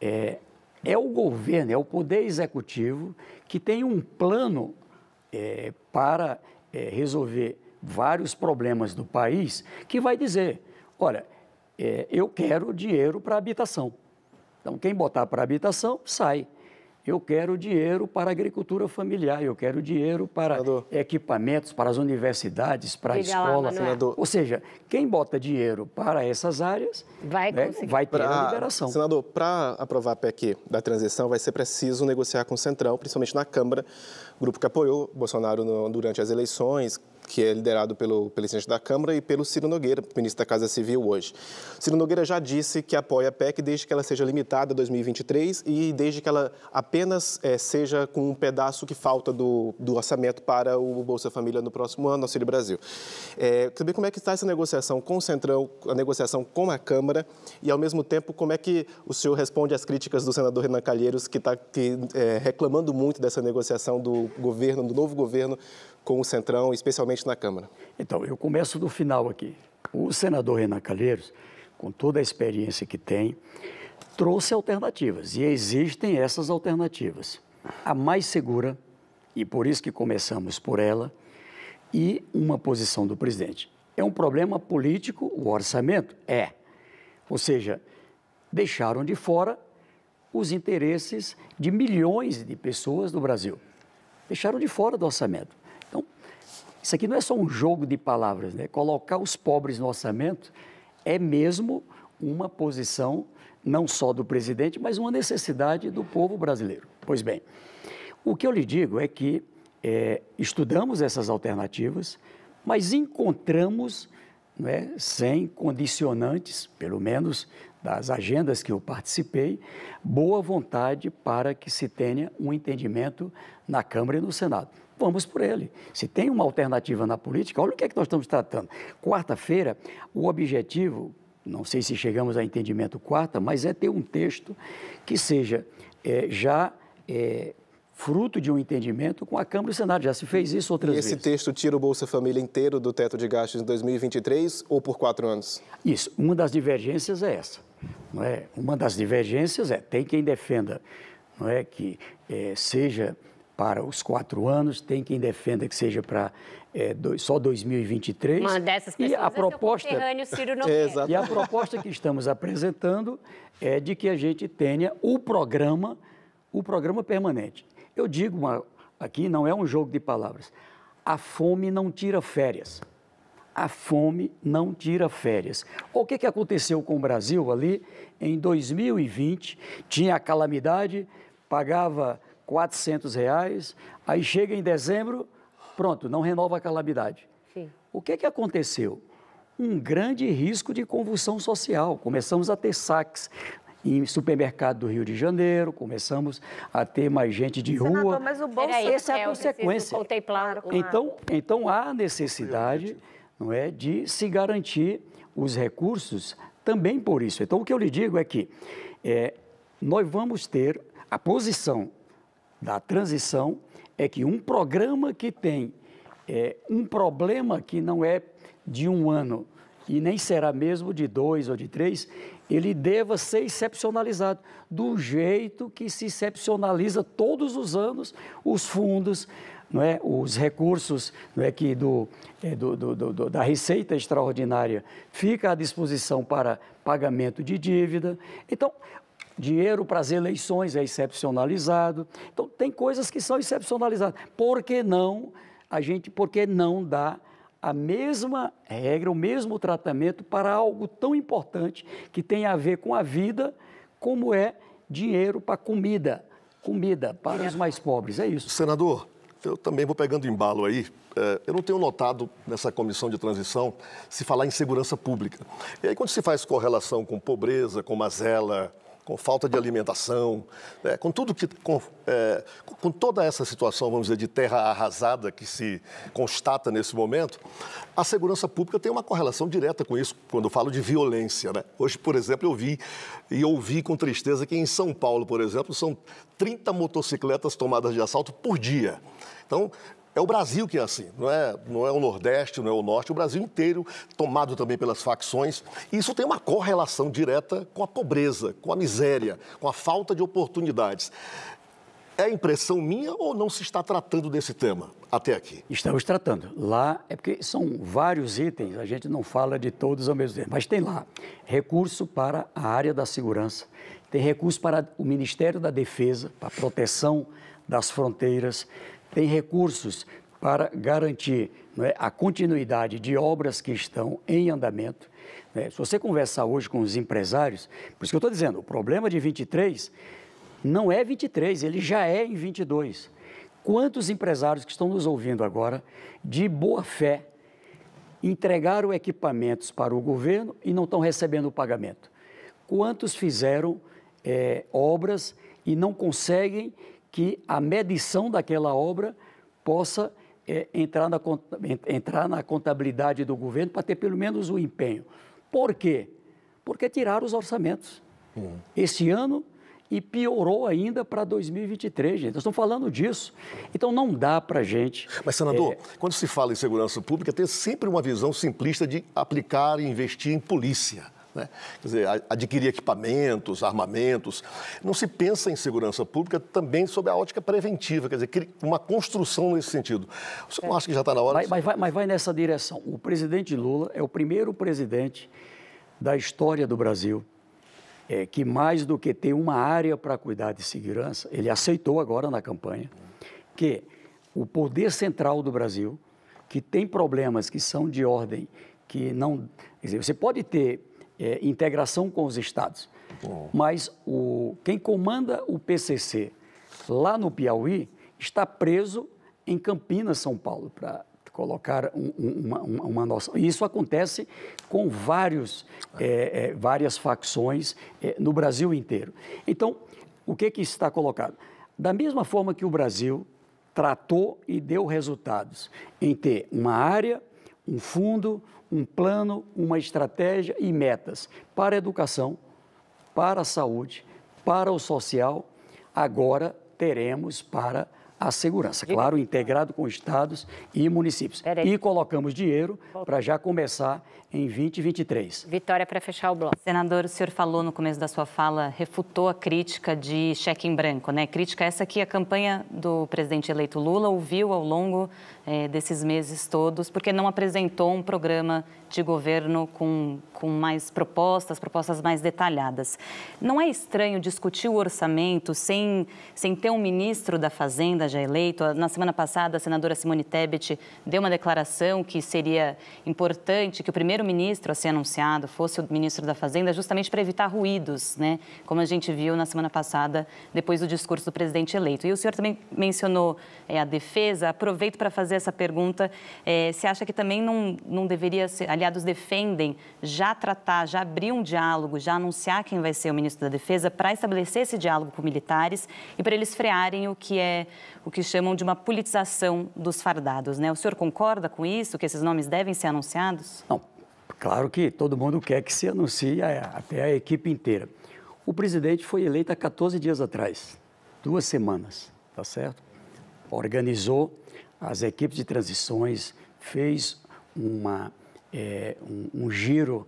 é, é o governo, é o poder executivo que tem um plano é, para é, resolver vários problemas do país que vai dizer: olha, é, eu quero dinheiro para habitação. Então, quem botar para habitação, sai eu quero dinheiro para a agricultura familiar, eu quero dinheiro para senador. equipamentos, para as universidades, para a escola. Lá, Ou seja, quem bota dinheiro para essas áreas vai, né, vai ter pra, a liberação. Senador, para aprovar a PEC da transição, vai ser preciso negociar com o Centrão, principalmente na Câmara, grupo que apoiou Bolsonaro no, durante as eleições, que é liderado pelo presidente da Câmara e pelo Ciro Nogueira, ministro da Casa Civil hoje. Ciro Nogueira já disse que apoia a PEC desde que ela seja limitada a 2023 e desde que ela apenas é, seja com um pedaço que falta do, do orçamento para o Bolsa Família no próximo ano, Auxílio Brasil. Eh, é, saber como é que está essa negociação com o Centrão, a negociação com a Câmara e, ao mesmo tempo, como é que o senhor responde às críticas do senador Renan Calheiros, que está é, eh, reclamando muito dessa negociação do governo, do novo governo, com o Centrão, especialmente na Câmara? Então, eu começo do final aqui. O senador Renan Calheiros, com toda a experiência que tem, trouxe alternativas e existem essas alternativas. A mais segura, e por isso que começamos por ela, e uma posição do presidente. É um problema político o orçamento? É. Ou seja, deixaram de fora os interesses de milhões de pessoas do Brasil. Deixaram de fora do orçamento. Isso aqui não é só um jogo de palavras, né? Colocar os pobres no orçamento é mesmo uma posição não só do presidente, mas uma necessidade do povo brasileiro. Pois bem, o que eu lhe digo é que é, estudamos essas alternativas, mas encontramos, é, sem condicionantes, pelo menos das agendas que eu participei, boa vontade para que se tenha um entendimento na Câmara e no Senado. Vamos por ele. Se tem uma alternativa na política, olha o que é que nós estamos tratando. Quarta-feira, o objetivo, não sei se chegamos a entendimento quarta, mas é ter um texto que seja é, já é, fruto de um entendimento com a Câmara e o Senado. Já se fez isso outras e esse vezes. Esse texto tira o Bolsa Família inteiro do teto de gastos em 2023 ou por quatro anos? Isso. Uma das divergências é essa. Não é? Uma das divergências é tem quem defenda não é, que é, seja para os quatro anos, tem quem defenda que seja para é, só 2023. Uma dessas pessoas e a é é proposta, é Ciro e a proposta que estamos apresentando é de que a gente tenha o programa, o programa permanente. Eu digo uma, aqui, não é um jogo de palavras, a fome não tira férias. A fome não tira férias. O que, que aconteceu com o Brasil ali? Em 2020, tinha a calamidade, pagava 400 reais, aí chega em dezembro, pronto, não renova a calamidade. Sim. O que, é que aconteceu? Um grande risco de convulsão social. Começamos a ter saques em supermercado do Rio de Janeiro, começamos a ter mais gente de Senador, rua. Mas o bolso Era essa é, é a consequência. Contemplar, claro. Então, então há necessidade, não é, de se garantir os recursos também por isso. Então o que eu lhe digo é que é, nós vamos ter a posição da transição é que um programa que tem é, um problema que não é de um ano e nem será mesmo de dois ou de três, ele deva ser excepcionalizado, do jeito que se excepcionaliza todos os anos os fundos, não é, os recursos não é, que do, é, do, do, do, da receita extraordinária fica à disposição para pagamento de dívida. Então, Dinheiro para as eleições é excepcionalizado. Então, tem coisas que são excepcionalizadas. Por que não a gente, por que não dá a mesma regra, o mesmo tratamento para algo tão importante que tem a ver com a vida, como é dinheiro para comida? Comida para os mais pobres, é isso. Senador, eu também vou pegando embalo aí. É, eu não tenho notado nessa comissão de transição se falar em segurança pública. E aí, quando se faz correlação com pobreza, com mazela, com falta de alimentação, né, com tudo que com, é, com, toda essa situação, vamos dizer, de terra arrasada que se constata nesse momento, a segurança pública tem uma correlação direta com isso quando eu falo de violência. Né? Hoje, por exemplo, eu vi e ouvi com tristeza que em São Paulo, por exemplo, são 30 motocicletas tomadas de assalto por dia. Então, é o Brasil que é assim, não é, não é o Nordeste, não é o Norte, o Brasil inteiro tomado também pelas facções. Isso tem uma correlação direta com a pobreza, com a miséria, com a falta de oportunidades. É impressão minha ou não se está tratando desse tema até aqui? Estamos tratando. Lá é porque são vários itens, a gente não fala de todos ao mesmo tempo, mas tem lá recurso para a área da segurança, tem recurso para o Ministério da Defesa, para a proteção das fronteiras, tem recursos para garantir é, a continuidade de obras que estão em andamento. Né. Se você conversar hoje com os empresários, por isso que eu estou dizendo, o problema de 23 não é 23, ele já é em 22. Quantos empresários que estão nos ouvindo agora, de boa fé, entregaram equipamentos para o governo e não estão recebendo o pagamento? Quantos fizeram é, obras e não conseguem que a medição daquela obra possa é, entrar, na, entrar na contabilidade do governo para ter pelo menos o um empenho. Por quê? Porque tiraram os orçamentos. Uhum. Esse ano e piorou ainda para 2023, gente. Nós estamos falando disso. Então não dá para gente. Mas, senador, é... quando se fala em segurança pública, tem sempre uma visão simplista de aplicar e investir em polícia. Né? Quer dizer, adquirir equipamentos, armamentos. Não se pensa em segurança pública também sob a ótica preventiva, quer dizer, uma construção nesse sentido. Você não é, acha que já está na hora? Mas, mas, vai, mas vai nessa direção. O presidente Lula é o primeiro presidente da história do Brasil é, que mais do que ter uma área para cuidar de segurança, ele aceitou agora na campanha que o poder central do Brasil, que tem problemas que são de ordem, que não. Dizer, você pode ter é, integração com os estados. Bom. Mas o, quem comanda o PCC lá no Piauí está preso em Campinas, São Paulo, para colocar um, uma, uma, noção. E isso acontece com vários, é, é, várias facções é, no Brasil inteiro. Então, o que, que está colocado? Da mesma forma que o Brasil tratou e deu resultados em ter uma área, um fundo, um plano, uma estratégia e metas para a educação, para a saúde, para o social. Agora teremos para a segurança, claro, integrado com estados e municípios. E colocamos dinheiro para já começar em 2023. Vitória para fechar o bloco. Senador, o senhor falou no começo da sua fala, refutou a crítica de cheque em branco, né? Crítica essa que a campanha do presidente eleito Lula ouviu ao longo é, desses meses todos, porque não apresentou um programa de governo com, com mais propostas, propostas mais detalhadas. Não é estranho discutir o orçamento sem, sem ter um ministro da Fazenda já eleito? Na semana passada, a senadora Simone Tebet deu uma declaração que seria importante que o primeiro ministro a ser anunciado fosse o ministro da Fazenda, justamente para evitar ruídos, né? Como a gente viu na semana passada, depois do discurso do presidente eleito. E o senhor também mencionou é, a defesa. Aproveito para fazer essa pergunta. É, se acha que também não, não deveria ser. Aliados defendem já tratar, já abrir um diálogo, já anunciar quem vai ser o ministro da Defesa para estabelecer esse diálogo com militares e para eles frearem o que é o que chamam de uma politização dos fardados, né? O senhor concorda com isso, que esses nomes devem ser anunciados? Não, Claro que todo mundo quer que se anuncie até a equipe inteira. O presidente foi eleito há 14 dias atrás, duas semanas, tá certo? Organizou as equipes de transições, fez uma, é, um, um, giro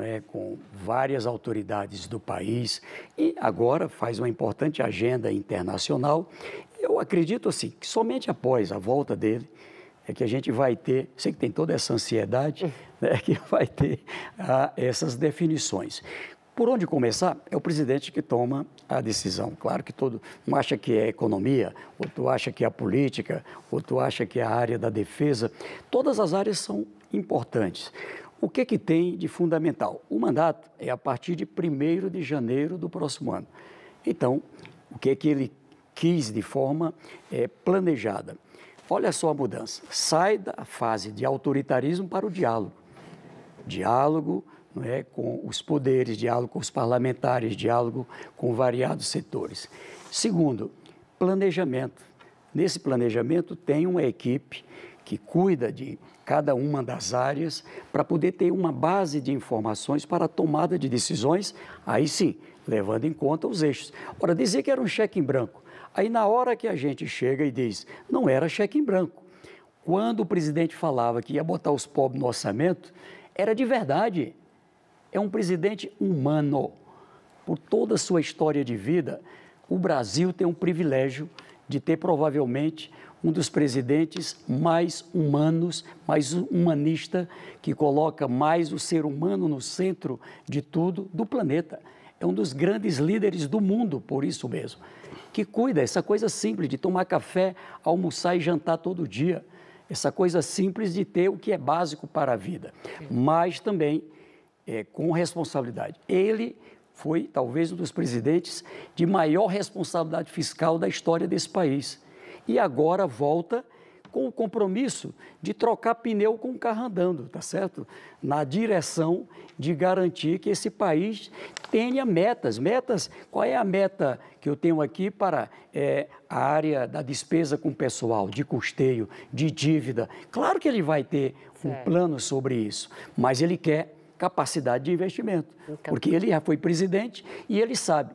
é, com várias autoridades do país e agora faz uma importante agenda internacional. Eu acredito assim que somente após a volta dele é que a gente vai ter, sei que tem toda essa ansiedade, uhum. né, que vai ter ah, essas definições. Por onde começar? É o presidente que toma a decisão. Claro que todo um acha que é economia, outro acha que é a política, outro acha que é a área da defesa. Todas as áreas são importantes. O que, que tem de fundamental? O mandato é a partir de 1 de janeiro do próximo ano. Então, o que, que ele quis de forma é, planejada? Olha só a mudança. Sai da fase de autoritarismo para o diálogo. Diálogo não é, com os poderes, diálogo com os parlamentares, diálogo com variados setores. Segundo, planejamento. Nesse planejamento tem uma equipe que cuida de cada uma das áreas para poder ter uma base de informações para a tomada de decisões, aí sim, levando em conta os eixos. Ora, dizer que era um cheque em branco, Aí, na hora que a gente chega e diz, não era cheque em branco. Quando o presidente falava que ia botar os pobres no orçamento, era de verdade. É um presidente humano. Por toda a sua história de vida, o Brasil tem um privilégio de ter provavelmente um dos presidentes mais humanos, mais humanista, que coloca mais o ser humano no centro de tudo do planeta. É um dos grandes líderes do mundo, por isso mesmo que cuida. Essa coisa simples de tomar café, almoçar e jantar todo dia. Essa coisa simples de ter o que é básico para a vida. Mas também é, com responsabilidade. Ele foi talvez um dos presidentes de maior responsabilidade fiscal da história desse país. E agora volta com o compromisso de trocar pneu com o carro andando, tá certo? Na direção de garantir que esse país tenha metas. Metas, qual é a meta que eu tenho aqui para é, a área da despesa com pessoal, de custeio, de dívida? Claro que ele vai ter certo. um plano sobre isso, mas ele quer capacidade de investimento, então... porque ele já foi presidente e ele sabe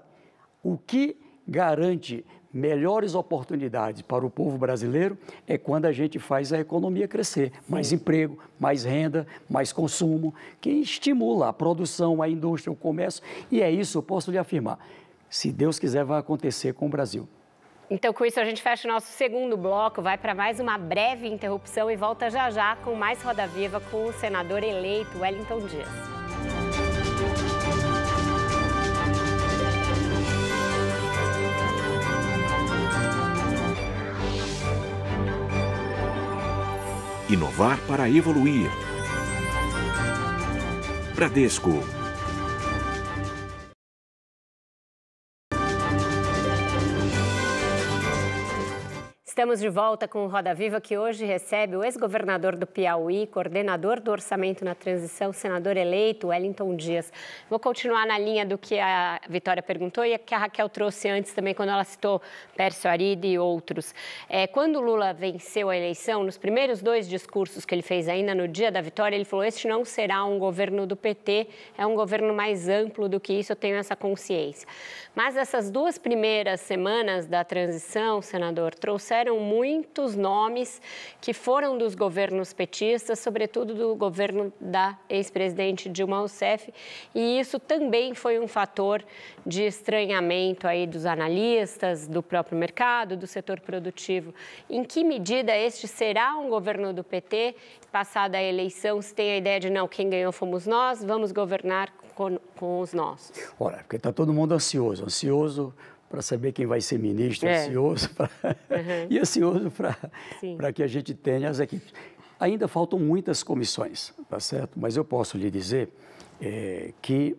o que garante melhores oportunidades para o povo brasileiro é quando a gente faz a economia crescer. Mais Sim. emprego, mais renda, mais consumo, que estimula a produção, a indústria, o comércio. E é isso, eu posso lhe afirmar. Se Deus quiser, vai acontecer com o Brasil. Então, com isso, a gente fecha o nosso segundo bloco, vai para mais uma breve interrupção e volta já já com mais Roda Viva com o senador eleito Wellington Dias. Inovar para evoluir. Bradesco Estamos de volta com o Roda Viva, que hoje recebe o ex-governador do Piauí, coordenador do Orçamento na Transição, senador eleito, Wellington Dias. Vou continuar na linha do que a Vitória perguntou e que a Raquel trouxe antes também, quando ela citou Pércio Arida e outros. É, quando Lula venceu a eleição, nos primeiros dois discursos que ele fez ainda no dia da vitória, ele falou: Este não será um governo do PT, é um governo mais amplo do que isso, eu tenho essa consciência. Mas essas duas primeiras semanas da transição, senador, trouxeram tiveram muitos nomes que foram dos governos petistas, sobretudo do governo da ex-presidente Dilma Rousseff, e isso também foi um fator de estranhamento aí dos analistas, do próprio mercado, do setor produtivo. Em que medida este será um governo do PT, passada a eleição, se tem a ideia de não, quem ganhou fomos nós, vamos governar com, com os nossos? Olha, porque está todo mundo ansioso, ansioso para saber quem vai ser ministro, é. ansioso pra... uhum. e ansioso para que a gente tenha as equipes. Ainda faltam muitas comissões, tá certo? Mas eu posso lhe dizer é, que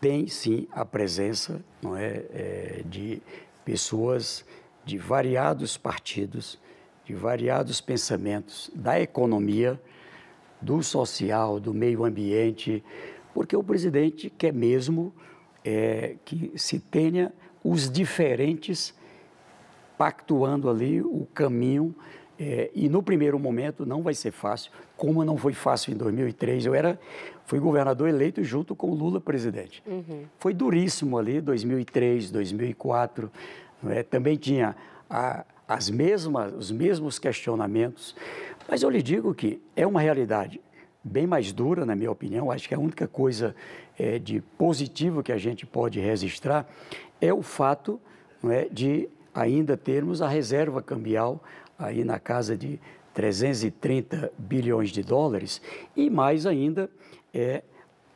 tem sim a presença não é, é, de pessoas de variados partidos, de variados pensamentos, da economia, do social, do meio ambiente, porque o presidente quer mesmo eh, que se tenha os diferentes pactuando ali o caminho. É, e no primeiro momento não vai ser fácil, como não foi fácil em 2003. Eu era, fui governador eleito junto com o Lula presidente. Uhum. Foi duríssimo ali, 2003, 2004. É? Também tinha a, as mesmas, os mesmos questionamentos. Mas eu lhe digo que é uma realidade bem mais dura, na minha opinião. Acho que a única coisa é, de positivo que a gente pode registrar é o fato é, de ainda termos a reserva cambial aí na casa de 330 bilhões de dólares e mais ainda é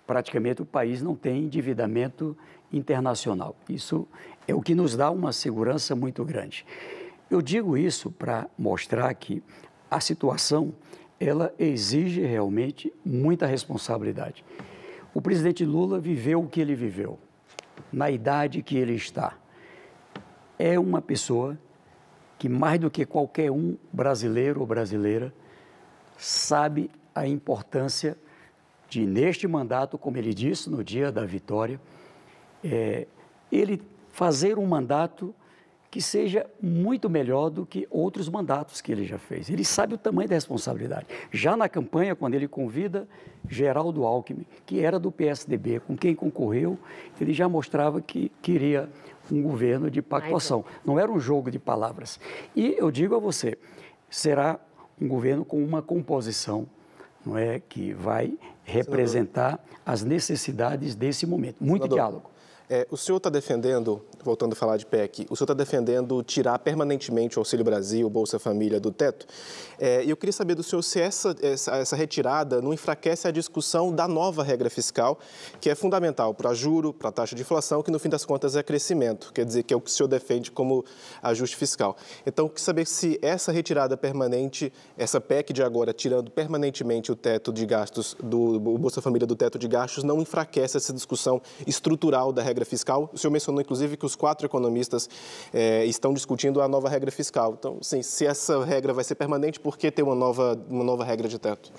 praticamente o país não tem endividamento internacional. Isso é o que nos dá uma segurança muito grande. Eu digo isso para mostrar que a situação ela exige realmente muita responsabilidade. O presidente Lula viveu o que ele viveu, na idade que ele está. É uma pessoa que, mais do que qualquer um brasileiro ou brasileira, sabe a importância de, neste mandato, como ele disse no dia da vitória, é, ele fazer um mandato que seja muito melhor do que outros mandatos que ele já fez. Ele sabe o tamanho da responsabilidade. Já na campanha, quando ele convida Geraldo Alckmin, que era do PSDB, com quem concorreu, ele já mostrava que queria um governo de pactuação. Não era um jogo de palavras. E eu digo a você, será um governo com uma composição não é que vai representar Senador. as necessidades desse momento. Muito Senador. diálogo. É, o senhor está defendendo, voltando a falar de PEC, o senhor está defendendo tirar permanentemente o Auxílio Brasil, o Bolsa Família do teto. É, eu queria saber do senhor se essa, essa, essa, retirada não enfraquece a discussão da nova regra fiscal, que é fundamental para juro, para taxa de inflação, que no fim das contas é crescimento, quer dizer, que é o que o senhor defende como ajuste fiscal. Então, eu queria saber se essa retirada permanente, essa PEC de agora, tirando permanentemente o teto de gastos, do, o Bolsa Família do teto de gastos, não enfraquece essa discussão estrutural da regra regra fiscal. O senhor mencionou, inclusive, que os quatro economistas eh, estão discutindo a nova regra fiscal. Então, sim, se essa regra vai ser permanente, por que ter uma nova, uma nova regra de teto?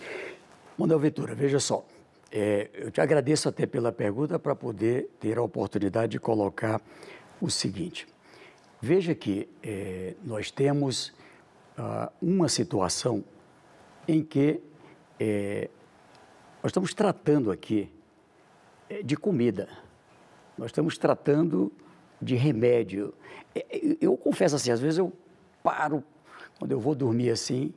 Manuel Ventura, veja só. É, eu te agradeço até pela pergunta para poder ter a oportunidade de colocar o seguinte. Veja que é, nós temos ah, uma situação em que é, nós estamos tratando aqui é, de comida. Nós estamos tratando de remédio. É, é, eu confesso assim, às vezes eu paro quando eu vou dormir assim,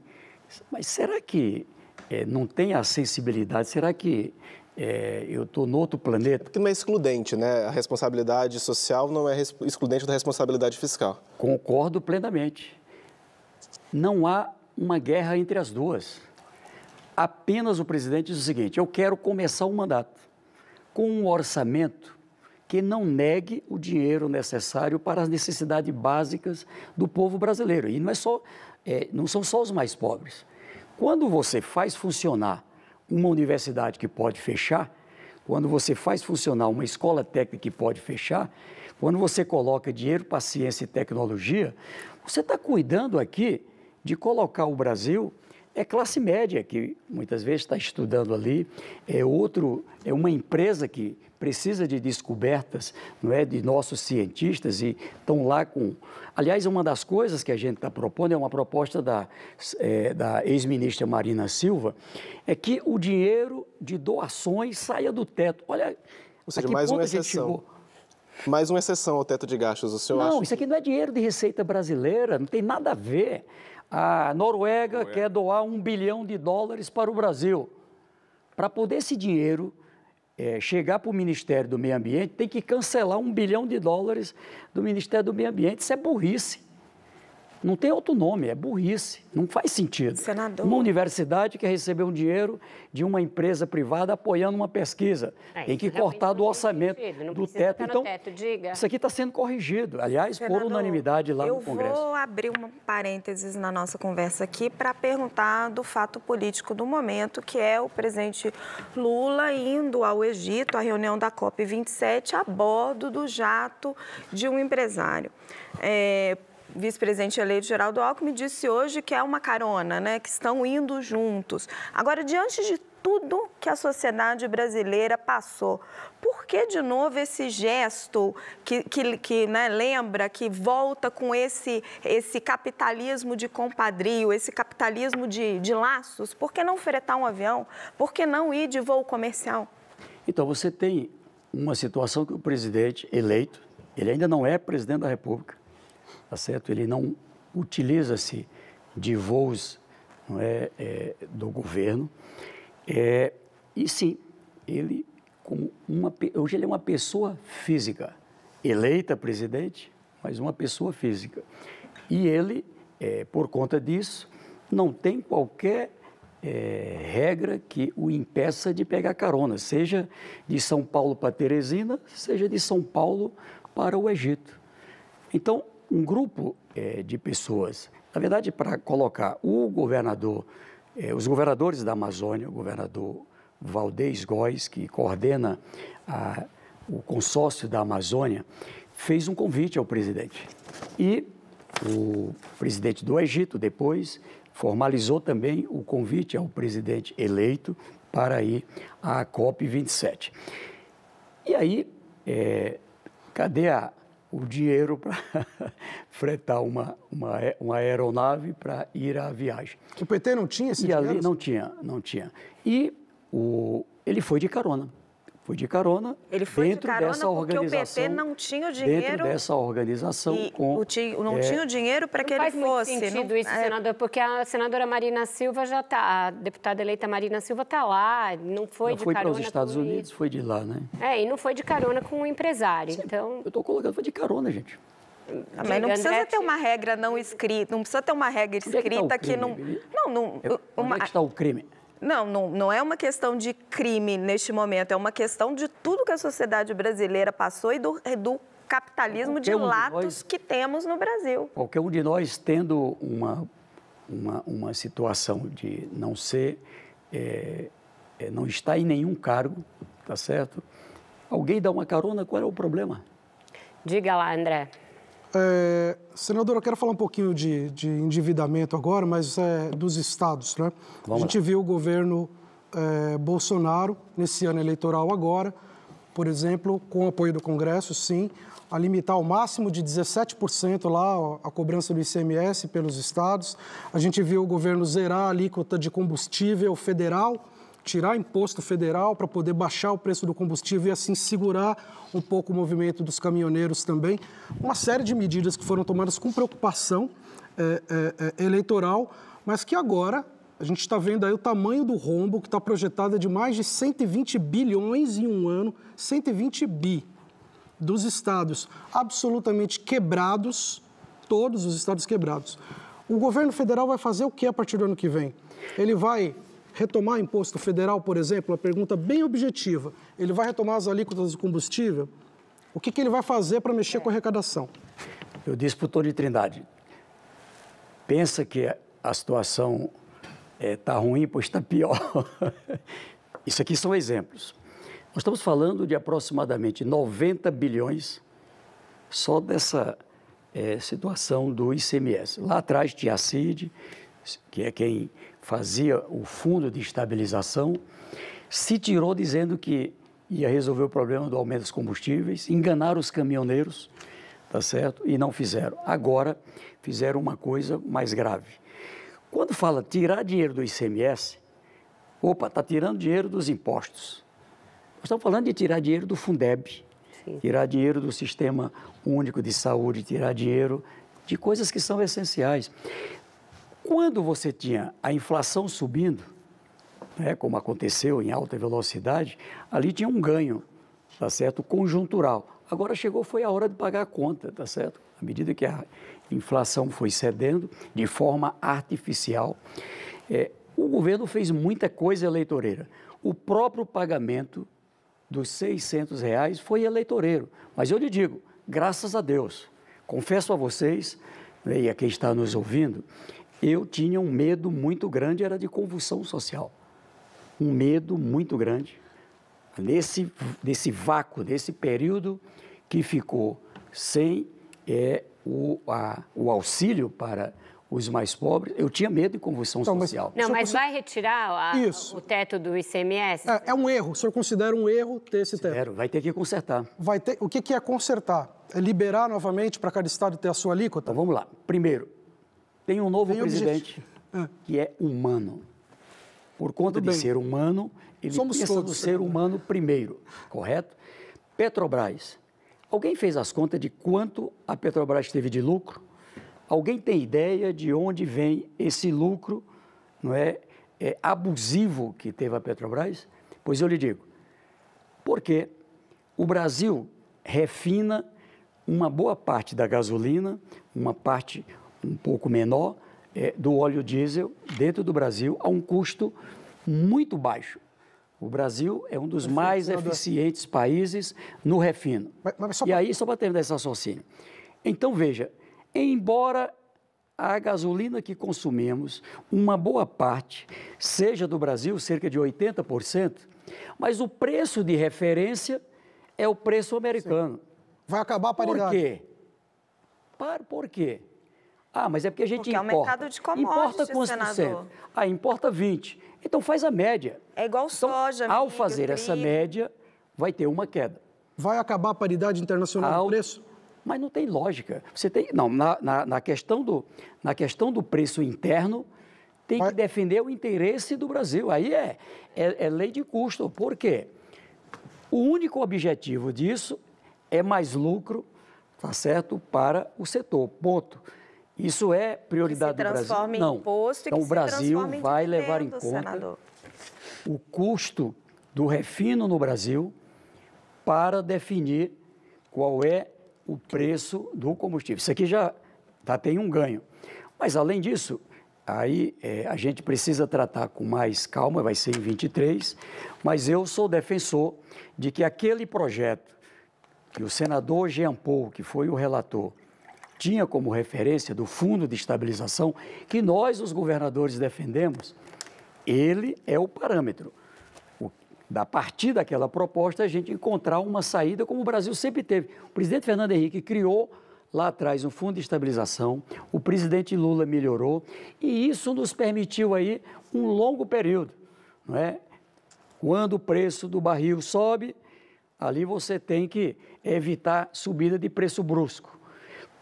mas será que é, não tem a sensibilidade? Será que é, eu estou no outro planeta? Porque não é excludente, né? A responsabilidade social não é excludente da responsabilidade fiscal. Concordo plenamente. Não há uma guerra entre as duas. Apenas o presidente diz o seguinte: eu quero começar o um mandato com um orçamento que não negue o dinheiro necessário para as necessidades básicas do povo brasileiro. E não, é só, é, não são só os mais pobres. Quando você faz funcionar uma universidade que pode fechar, quando você faz funcionar uma escola técnica que pode fechar, quando você coloca dinheiro para ciência e tecnologia, você está cuidando aqui de colocar o Brasil é classe média que muitas vezes está estudando ali, é outro, é uma empresa que precisa de descobertas não é, de nossos cientistas e estão lá com. Aliás, uma das coisas que a gente está propondo é uma proposta da, é, da ex-ministra Marina Silva, é que o dinheiro de doações saia do teto. Olha, Ou seja, mais uma exceção. Mais uma exceção ao teto de gastos, o senhor não, acha? Não, isso aqui não é dinheiro de receita brasileira, não tem nada a ver. A Noruega, Noruega. quer doar um bilhão de dólares para o Brasil. Para poder esse dinheiro é, chegar para o Ministério do Meio Ambiente, tem que cancelar um bilhão de dólares do Ministério do Meio Ambiente. Isso é burrice. Não tem outro nome, é burrice, não faz sentido. Senador. Uma universidade que recebeu um dinheiro de uma empresa privada apoiando uma pesquisa, é, tem que é cortar do orçamento, do teto. Então, teto, isso aqui está sendo corrigido, aliás, Senador, por unanimidade lá no Congresso. Eu vou abrir um parênteses na nossa conversa aqui para perguntar do fato político do momento, que é o presidente Lula indo ao Egito, à reunião da COP27, a bordo do jato de um empresário. É, vice-presidente eleito Geraldo Alckmin disse hoje que é uma carona, né, que estão indo juntos. Agora, diante de tudo que a sociedade brasileira passou. Por que, de novo, esse gesto que, que, que né, lembra, que volta com esse, esse capitalismo de compadrio, esse capitalismo de, de laços? Por que não fretar um avião? Por que não ir de voo comercial? Então, você tem uma situação que o presidente eleito, ele ainda não é presidente da República, tá certo? Ele não utiliza-se de voos não é, é do governo. É, e sim, ele como uma hoje ele é uma pessoa física, eleita presidente, mas uma pessoa física. E ele, é, por conta disso, não tem qualquer é, regra que o impeça de pegar carona, seja de São Paulo para Teresina, seja de São Paulo para o Egito. Então, um grupo é, de pessoas. Na verdade, para colocar o governador, é, os governadores da Amazônia, o governador Valdez Góes, que coordena a, o consórcio da Amazônia, fez um convite ao presidente. E o presidente do Egito, depois, formalizou também o convite ao presidente eleito para ir à COP27. E aí, é, cadê a, o dinheiro para fretar uma, uma, uma aeronave para ir à viagem. O PT não tinha esse e dinheiro? Ali, não tinha, não tinha. E o, ele foi de carona. Foi de carona. Ele foi dentro de carona dessa porque organização, o PT não tinha o dinheiro. Dentro dessa organização com... O ti, não é, tinha o dinheiro para que ele fosse. faz sentido não, isso, é... senador, porque a senadora Marina Silva já está... A deputada eleita Marina Silva está lá, não foi não de foi carona... foi para os Estados Unidos, ele. foi de lá, né? É, e não foi de carona com o um empresário, Sim, então... Eu estou colocando, foi de carona, gente. Mas não precisa é ter uma regra não escrita, não precisa ter uma regra escrita é que, tá que, não. Não, não. É, uma... Onde é que está o crime? Não, não, não é uma questão de crime neste momento, é uma questão de tudo que a sociedade brasileira passou e do, do capitalismo Qualquer de um latos de nós, que temos no Brasil. Qualquer um de nós tendo uma, uma, uma situação de não ser, é, é, não estar em nenhum cargo, tá certo? Alguém dá uma carona, qual é o problema? Diga lá, André. É, senador, eu quero falar um pouquinho de, de endividamento agora, mas é, dos estados. Né? a gente viu o governo é, Bolsonaro, nesse ano eleitoral agora, por exemplo, com o apoio do Congresso, sim, a limitar ao máximo de 17% lá a cobrança do ICMS pelos estados. A gente viu o governo zerar a alíquota de combustível federal tirar imposto federal para poder baixar o preço do combustível e assim segurar um pouco o movimento dos caminhoneiros também. Uma série de medidas que foram tomadas com preocupação é, é, é eleitoral, mas que agora a gente está vendo aí o tamanho do rombo que está projetado de mais de 120 bilhões em um ano, 120 bi dos estados absolutamente quebrados, todos os estados quebrados. O governo federal vai fazer o que a partir do ano que vem? Ele vai retomar imposto federal, por exemplo, uma pergunta bem objetiva. Ele vai retomar as alíquotas do combustível? O que, que ele vai fazer para mexer com a arrecadação? Eu disse para o Tony Trindade, pensa que a situação está eh, é, ruim, pois está pior. Isso aqui são exemplos. Nós estamos falando de aproximadamente 90 bilhões só dessa é, situação do ICMS. Lá atrás tinha a CID, que é quem fazia o fundo de estabilização, se tirou dizendo que ia resolver o problema do aumento dos combustíveis, enganaram os caminhoneiros, tá certo? E não fizeram. Agora fizeram uma coisa mais grave. Quando fala tirar dinheiro do ICMS, opa, está tirando dinheiro dos impostos. Nós estamos falando de tirar dinheiro do Fundeb, Sim. tirar dinheiro do Sistema Único de Saúde, tirar dinheiro de coisas que são essenciais. Quando você tinha a inflação subindo, né, como aconteceu em alta velocidade, ali tinha um ganho, tá certo, conjuntural. Agora chegou, foi a hora de pagar a conta, tá certo? À medida que a inflação foi cedendo de forma artificial, é, o governo fez muita coisa eleitoreira. O próprio pagamento dos 600 reais foi eleitoreiro. Mas eu lhe digo, graças a Deus, confesso a vocês né, e a quem está nos ouvindo, eu tinha um medo muito grande, era de convulsão social. Um medo muito grande. Nesse, nesse vácuo, nesse período que ficou sem é, o, a, o auxílio para os mais pobres, eu tinha medo de convulsão então, social. Mas, não, mas vai retirar a, o teto do ICMS? É, é, um erro. O senhor considera um erro ter esse teto? Zero. Vai ter que consertar. Vai ter, o que, que é consertar? É liberar novamente para cada estado ter a sua alíquota? Então, vamos lá. Primeiro, tem um novo Tem presidente objetivo. Ah. que é humano. Por conta Tudo de bem. ser humano, ele Somos pensa todos, do ser humano primeiro, correto? Petrobras. Alguém fez as contas de quanto a Petrobras teve de lucro? Alguém tem ideia de onde vem esse lucro, não é, é abusivo que teve a Petrobras? Pois eu lhe digo, porque o Brasil refina uma boa parte da gasolina, uma parte um pouco menor, é, do óleo diesel dentro do Brasil a um custo muito baixo. O Brasil é um dos mais eficientes países no refino. Mas, mas E aí, só para terminar esse raciocínio. Então, veja, embora a gasolina que consumimos, uma boa parte, seja do Brasil, cerca de 80%, mas o preço de referência é o preço americano. Sim. Vai acabar a paridade. Por quê? Por quê? Ah, mas é porque a gente porque é importa. é o mercado de commodities, Importa quantos senador? cento? Ah, importa 20. Então faz a média. É igual então, soja, Ao fazer trigo. essa média, vai ter uma queda. Vai acabar a paridade internacional ao... do preço? Mas não tem lógica. Você tem. Não, na, na, na questão, do, na questão do preço interno, tem vai... que defender o interesse do Brasil. Aí é, é, é lei de custo. Por quê? O único objetivo disso é mais lucro, tá certo, para o setor. Ponto. Isso é prioridade do Brasil. Não. Imposto, então, o Brasil vai levar em conta senador. o custo do refino no Brasil para definir qual é o preço do combustível. Isso aqui já tá, tem um ganho. Mas, além disso, aí é, a gente precisa tratar com mais calma, vai ser em 23, mas eu sou defensor de que aquele projeto que o senador Jean Paul, que foi o relator, tinha como referência do Fundo de Estabilização, que nós, os governadores, defendemos, ele é o parâmetro. Da a partir daquela proposta, a gente encontrar uma saída como o Brasil sempre teve. O presidente Fernando Henrique criou lá atrás um fundo de estabilização, o presidente Lula melhorou e isso nos permitiu aí um longo período, não é? Quando o preço do barril sobe, ali você tem que evitar subida de preço brusco.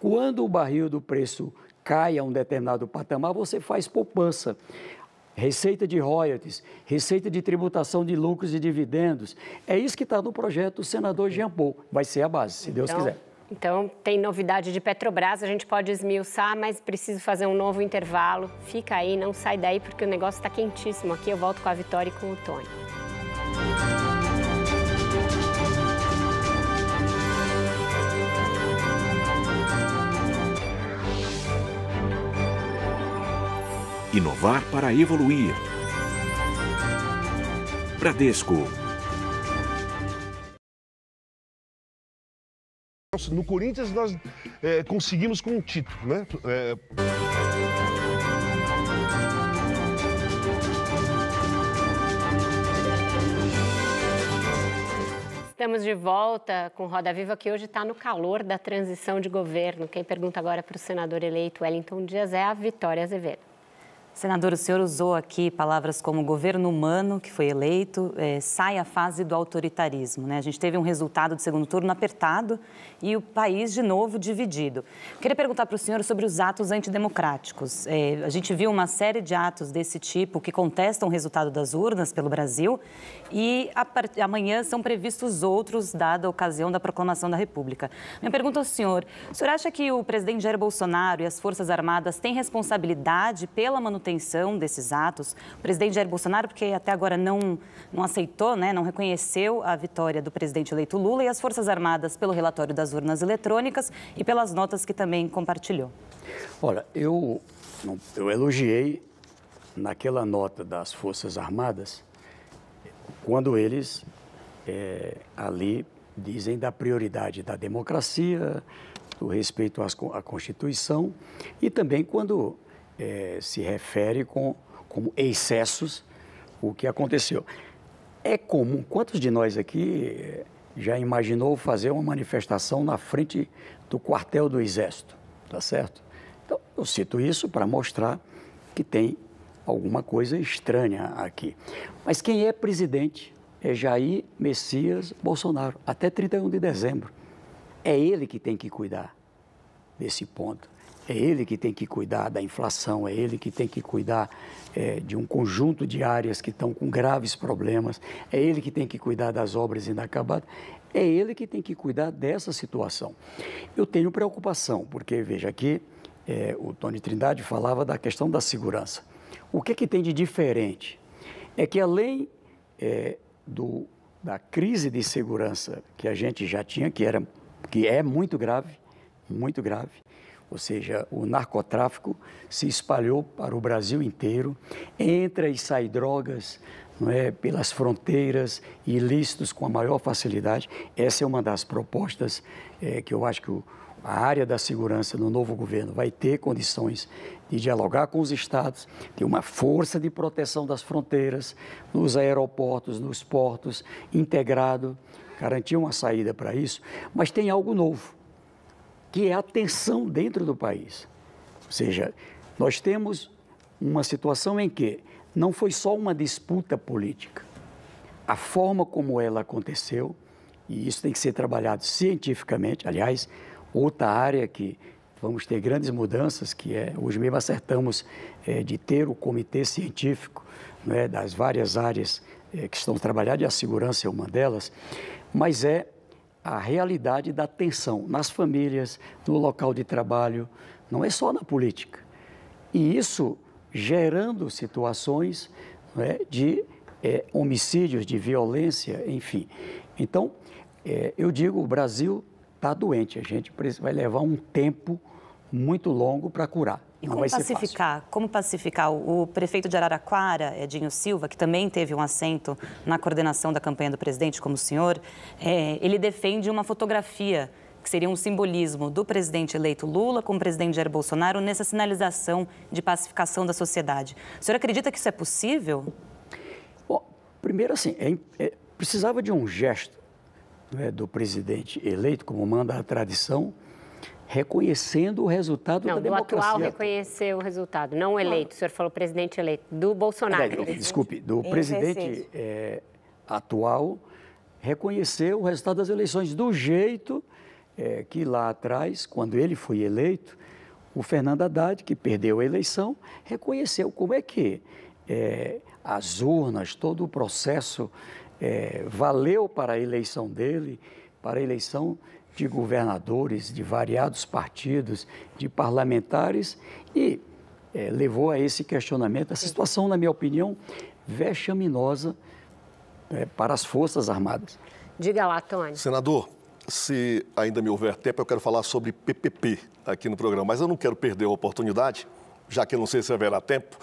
Quando o barril do preço cai a um determinado patamar, você faz poupança. Receita de royalties, receita de tributação de lucros e dividendos. É isso que está no projeto do senador Jean Paul. Vai ser a base, se Deus então... quiser. Então, tem novidade de Petrobras, a gente pode esmiuçar, mas preciso fazer um novo intervalo. Fica aí, não sai daí, porque o negócio está quentíssimo aqui. Eu volto com a Vitória e com o Tony. Inovar para evoluir. Bradesco. No Corinthians nós é, conseguimos com um título, né? É... Estamos de volta com Roda Viva, que hoje está no calor da transição de governo. Quem pergunta agora para o senador eleito Wellington Dias é a Vitória Azevedo. Senador, o senhor usou aqui palavras como governo humano, que foi eleito, é, sai a fase do autoritarismo. Né? A gente teve um resultado do segundo turno apertado e o país, de novo, dividido. Queria perguntar para o senhor sobre os atos antidemocráticos. É, a gente viu uma série de atos desse tipo que contestam o resultado das urnas pelo Brasil e a, amanhã são previstos outros, dada a ocasião da proclamação da República. Minha pergunta ao senhor: o senhor acha que o presidente Jair Bolsonaro e as Forças Armadas têm responsabilidade pela manutenção? manutenção desses atos. O presidente Jair Bolsonaro, porque até agora não, não aceitou, né, não reconheceu a vitória do presidente eleito Lula e as Forças Armadas pelo relatório das urnas eletrônicas e pelas notas que também compartilhou. Olha, eu, eu elogiei naquela nota das Forças Armadas quando eles é, ali dizem da prioridade da democracia, do respeito à Constituição e também quando é, se refere com, como excessos o que aconteceu. É comum, quantos de nós aqui é, já imaginou fazer uma manifestação na frente do quartel do Exército, tá certo? Então, eu cito isso para mostrar que tem alguma coisa estranha aqui. Mas quem é presidente é Jair Messias Bolsonaro, até 31 de dezembro. É ele que tem que cuidar desse ponto. É ele que tem que cuidar da inflação, é ele que tem que cuidar é, de um conjunto de áreas que estão com graves problemas, é ele que tem que cuidar das obras inacabadas, é ele que tem que cuidar dessa situação. Eu tenho preocupação, porque veja aqui, é, o Tony Trindade falava da questão da segurança. O que, é que tem de diferente? É que além é, do, da crise de segurança que a gente já tinha, que, era, que é muito grave, muito grave, ou seja, o narcotráfico se espalhou para o Brasil inteiro, entra e sai drogas não é, pelas fronteiras, ilícitos com a maior facilidade. Essa é uma das propostas é, que eu acho que o, a área da segurança no novo governo vai ter condições de dialogar com os estados, ter uma força de proteção das fronteiras, nos aeroportos, nos portos, integrado, garantir uma saída para isso, mas tem algo novo que é a tensão dentro do país. Ou seja, nós temos uma situação em que não foi só uma disputa política. A forma como ela aconteceu, e isso tem que ser trabalhado cientificamente, aliás, outra área que vamos ter grandes mudanças, que é, hoje mesmo acertamos é, de ter o comitê científico né, das várias áreas é, que estão trabalhando, e a segurança é uma delas, mas é a realidade da tensão nas famílias, no local de trabalho, não é só na política. E isso gerando situações é, de é, homicídios, de violência, enfim. Então, é, eu digo, o Brasil está doente, a gente vai levar um tempo muito longo para curar. E como pacificar? Como pacificar? O prefeito de Araraquara, Edinho Silva, que também teve um assento na coordenação da campanha do presidente, como o senhor, é, ele defende uma fotografia que seria um simbolismo do presidente eleito Lula com o presidente Jair Bolsonaro nessa sinalização de pacificação da sociedade. O senhor acredita que isso é possível? Bom, primeiro assim, é, é, precisava de um gesto né, do presidente eleito, como manda a tradição, reconhecendo o resultado não, da democracia. Não, do atual reconhecer o resultado, não eleito. O senhor falou presidente eleito, do Bolsonaro. desculpe, do Em presidente é, atual reconhecer o resultado das eleições do jeito é, que lá atrás, quando ele foi eleito, o Fernando Haddad, que perdeu a eleição, reconheceu como é que é, as urnas, todo o processo é, valeu para a eleição dele, para a eleição de governadores de variados partidos, de parlamentares, e é, levou a esse questionamento. Essa situação, na minha opinião, vexaminosa é, para as Forças Armadas. Diga lá, Tony. Senador, se ainda me houver tempo, eu quero falar sobre PPP aqui no programa, mas eu não quero perder a oportunidade já que eu não sei se haverá tempo,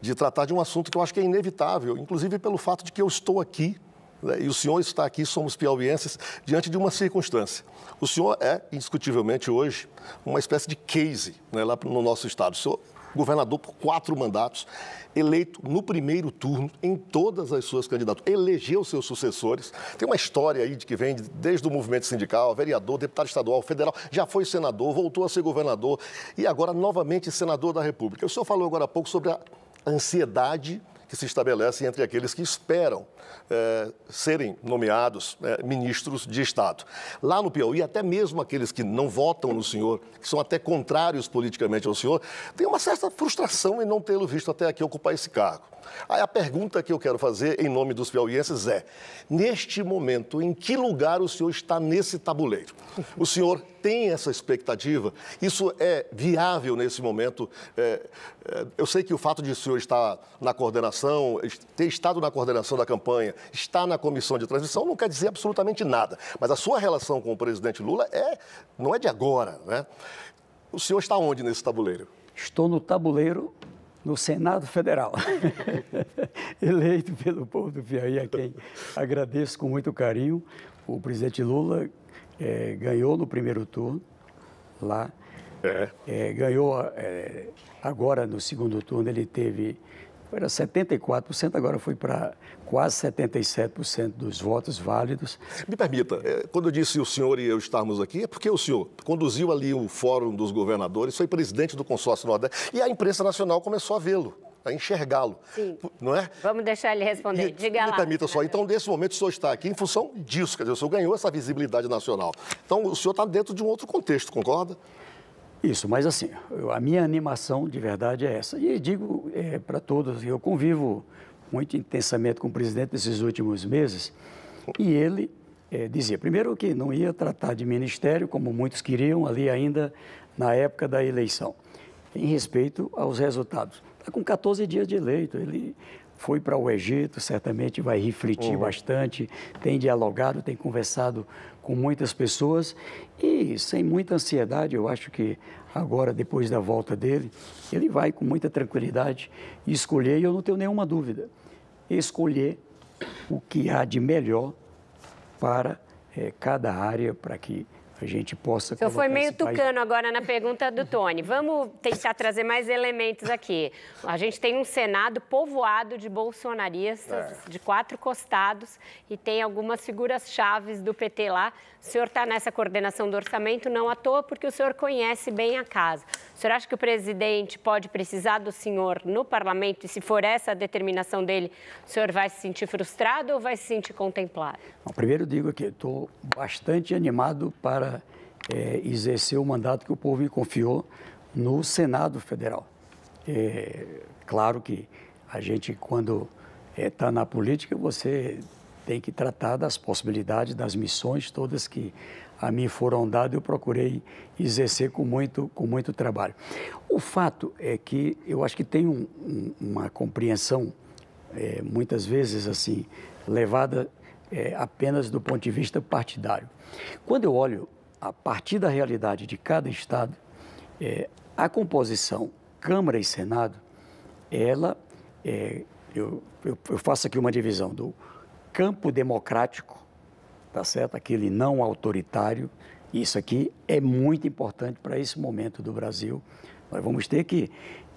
de tratar de um assunto que eu acho que é inevitável, inclusive pelo fato de que eu estou aqui né? e o senhor está aqui, somos piauienses, diante de uma circunstância. O senhor é, indiscutivelmente hoje, uma espécie de case né, lá no nosso estado. O senhor governador por quatro mandatos, eleito no primeiro turno em todas as suas candidaturas, elegeu seus sucessores. Tem uma história aí de que vem desde o movimento sindical, vereador, deputado estadual, federal, já foi senador, voltou a ser governador e agora novamente senador da República. O senhor falou agora há pouco sobre a ansiedade que se estabelece entre aqueles que esperam é, serem nomeados é, ministros de Estado. Lá no Piauí, até mesmo aqueles que não votam no senhor, que são até contrários politicamente ao senhor, têm uma certa frustração em não tê-lo visto até aqui ocupar esse cargo. Aí a pergunta que eu quero fazer em nome dos piauienses é: neste momento, em que lugar o senhor está nesse tabuleiro? O senhor tem essa expectativa? Isso é viável nesse momento? É, eu sei que o fato de o senhor estar na coordenação, ter estado na coordenação da campanha, estar na comissão de transição, não quer dizer absolutamente nada. Mas a sua relação com o presidente Lula é, não é de agora, né? O senhor está onde nesse tabuleiro? Estou no tabuleiro no Senado Federal, eleito pelo povo do Piauí, a quem agradeço com muito carinho. O presidente Lula é, ganhou no primeiro turno lá, é. É, ganhou é, Agora, no segundo turno, ele teve era 74%, agora foi para quase 77% dos votos válidos. Me permita, é, quando eu disse o senhor e eu estarmos aqui, é porque o senhor conduziu ali o Fórum dos Governadores, foi presidente do consórcio Nordeste e a imprensa nacional começou a vê-lo. A enxergá-lo. Sim. Não é? Vamos deixar ele responder. E, Diga me lá. permita só. Então, nesse momento, o senhor está aqui em função disso. Quer dizer, o senhor ganhou essa visibilidade nacional. Então, o senhor está dentro de um outro contexto, concorda? Isso, mas assim, eu, a minha animação de verdade é essa. E digo é, para todos, eu convivo muito intensamente com o presidente nesses últimos meses, e ele é, dizia, primeiro, que não ia tratar de ministério, como muitos queriam ali ainda na época da eleição, em respeito aos resultados. Está com 14 dias de eleito, ele foi para o Egito, certamente vai refletir uhum. bastante, tem dialogado, tem conversado com muitas pessoas e sem muita ansiedade. Eu acho que agora, depois da volta dele, ele vai com muita tranquilidade escolher, e eu não tenho nenhuma dúvida, escolher o que há de melhor para é, cada área, para que a gente possa. O foi meio tucano país... agora na pergunta do Tony. Vamos tentar trazer mais elementos aqui. A gente tem um Senado povoado de bolsonaristas é. de quatro costados e tem algumas figuras chaves do PT lá. O senhor está nessa coordenação do orçamento não à toa, porque o senhor conhece bem a casa. O senhor acha que o presidente pode precisar do senhor no parlamento e, se for essa a determinação dele, o senhor vai se sentir frustrado ou vai se sentir contemplado? Bom, primeiro digo que estou bastante animado para é, exercer o mandato que o povo me confiou no Senado Federal. É, claro que a gente, quando está eh, é, na política, você tem que tratar das possibilidades, das missões todas que a mim foram dadas, eu procurei exercer com muito, com muito trabalho. O fato é que eu acho que tem um, um, uma compreensão, é, muitas vezes assim, levada é, apenas do ponto de vista partidário. Quando eu olho a partir da realidade de cada Estado, é, a composição Câmara e Senado, ela, é, eu, eu, eu faço aqui uma divisão do campo democrático, tá certo? Aquele não autoritário. Isso aqui é muito importante para esse momento do Brasil. Nós vamos ter que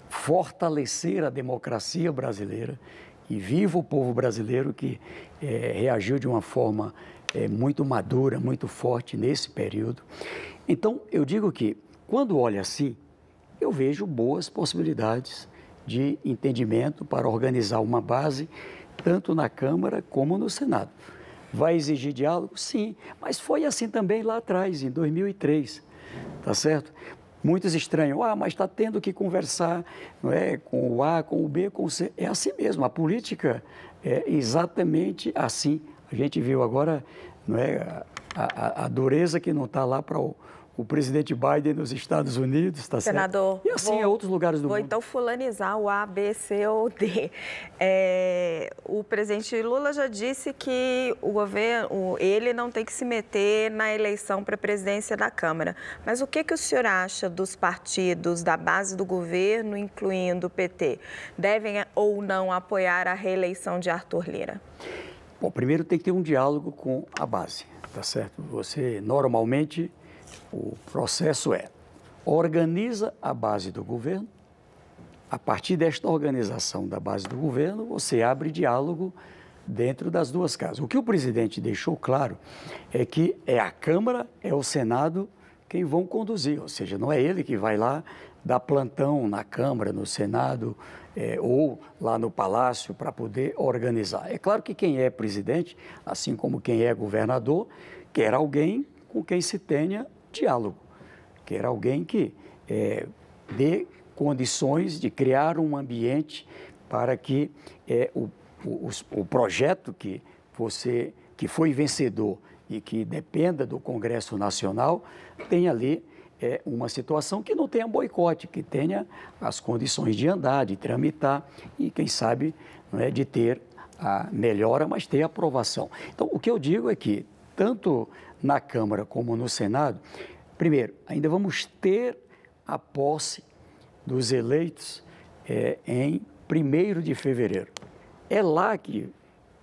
fortalecer a democracia brasileira e viva o povo brasileiro que é, reagiu de uma forma é, muito madura, muito forte nesse período. Então, eu digo que, quando olho assim, eu vejo boas possibilidades de entendimento para organizar uma base tanto na Câmara como no Senado. Vai exigir diálogo? Sim, mas foi assim também lá atrás, em 2003, tá certo? Muitos estranham, ah, mas está tendo que conversar não é, com o A, com o B, com o C. É assim mesmo, a política é exatamente assim. A gente viu agora não é, a, a, a dureza que não está lá para o, o presidente Biden nos Estados Unidos, está certo? Senador. E assim é vou, outros lugares do vou mundo. Vou então fulanizar o A, B, C ou D. É, o presidente Lula já disse que o governo, ele não tem que se meter na eleição para a presidência da Câmara. Mas o que, que o senhor acha dos partidos da base do governo, incluindo o PT? Devem ou não apoiar a reeleição de Arthur Lira? Bom, primeiro tem que ter um diálogo com a base, tá certo? Você normalmente o processo é: organiza a base do governo. A partir desta organização da base do governo, você abre diálogo dentro das duas casas. O que o presidente deixou claro é que é a Câmara, é o Senado quem vão conduzir, ou seja, não é ele que vai lá dar plantão na Câmara, no Senado é, ou lá no Palácio para poder organizar. É claro que quem é presidente, assim como quem é governador, quer alguém com quem se tenha diálogo. Quer alguém que é, dê condições de criar um ambiente para que é, o, o, o projeto que você que foi vencedor e que dependa do Congresso Nacional tenha ali é, uma situação que não tenha boicote, que tenha as condições de andar, de tramitar e quem sabe é de ter a melhora, mas ter aprovação. Então o que eu digo é que tanto na Câmara como no Senado, primeiro, ainda vamos ter a posse dos eleitos é, em 1 de fevereiro. É lá que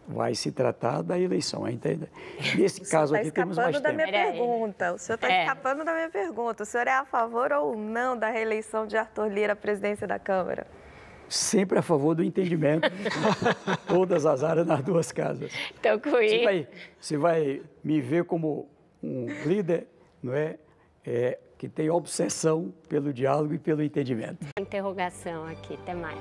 vai se tratar da eleição, entende? Nesse caso tá aqui temos mais tempo. Minha pergunta. O senhor está é. escapando da minha pergunta. O senhor é a favor ou não da reeleição de Arthur Lira à presidência da Câmara? sempre a favor do entendimento, todas as áreas nas duas casas. Então, com Você vai, você vai me ver como um líder, não é? é que tem obsessão pelo diálogo e pelo entendimento. Interrogação aqui, até mais.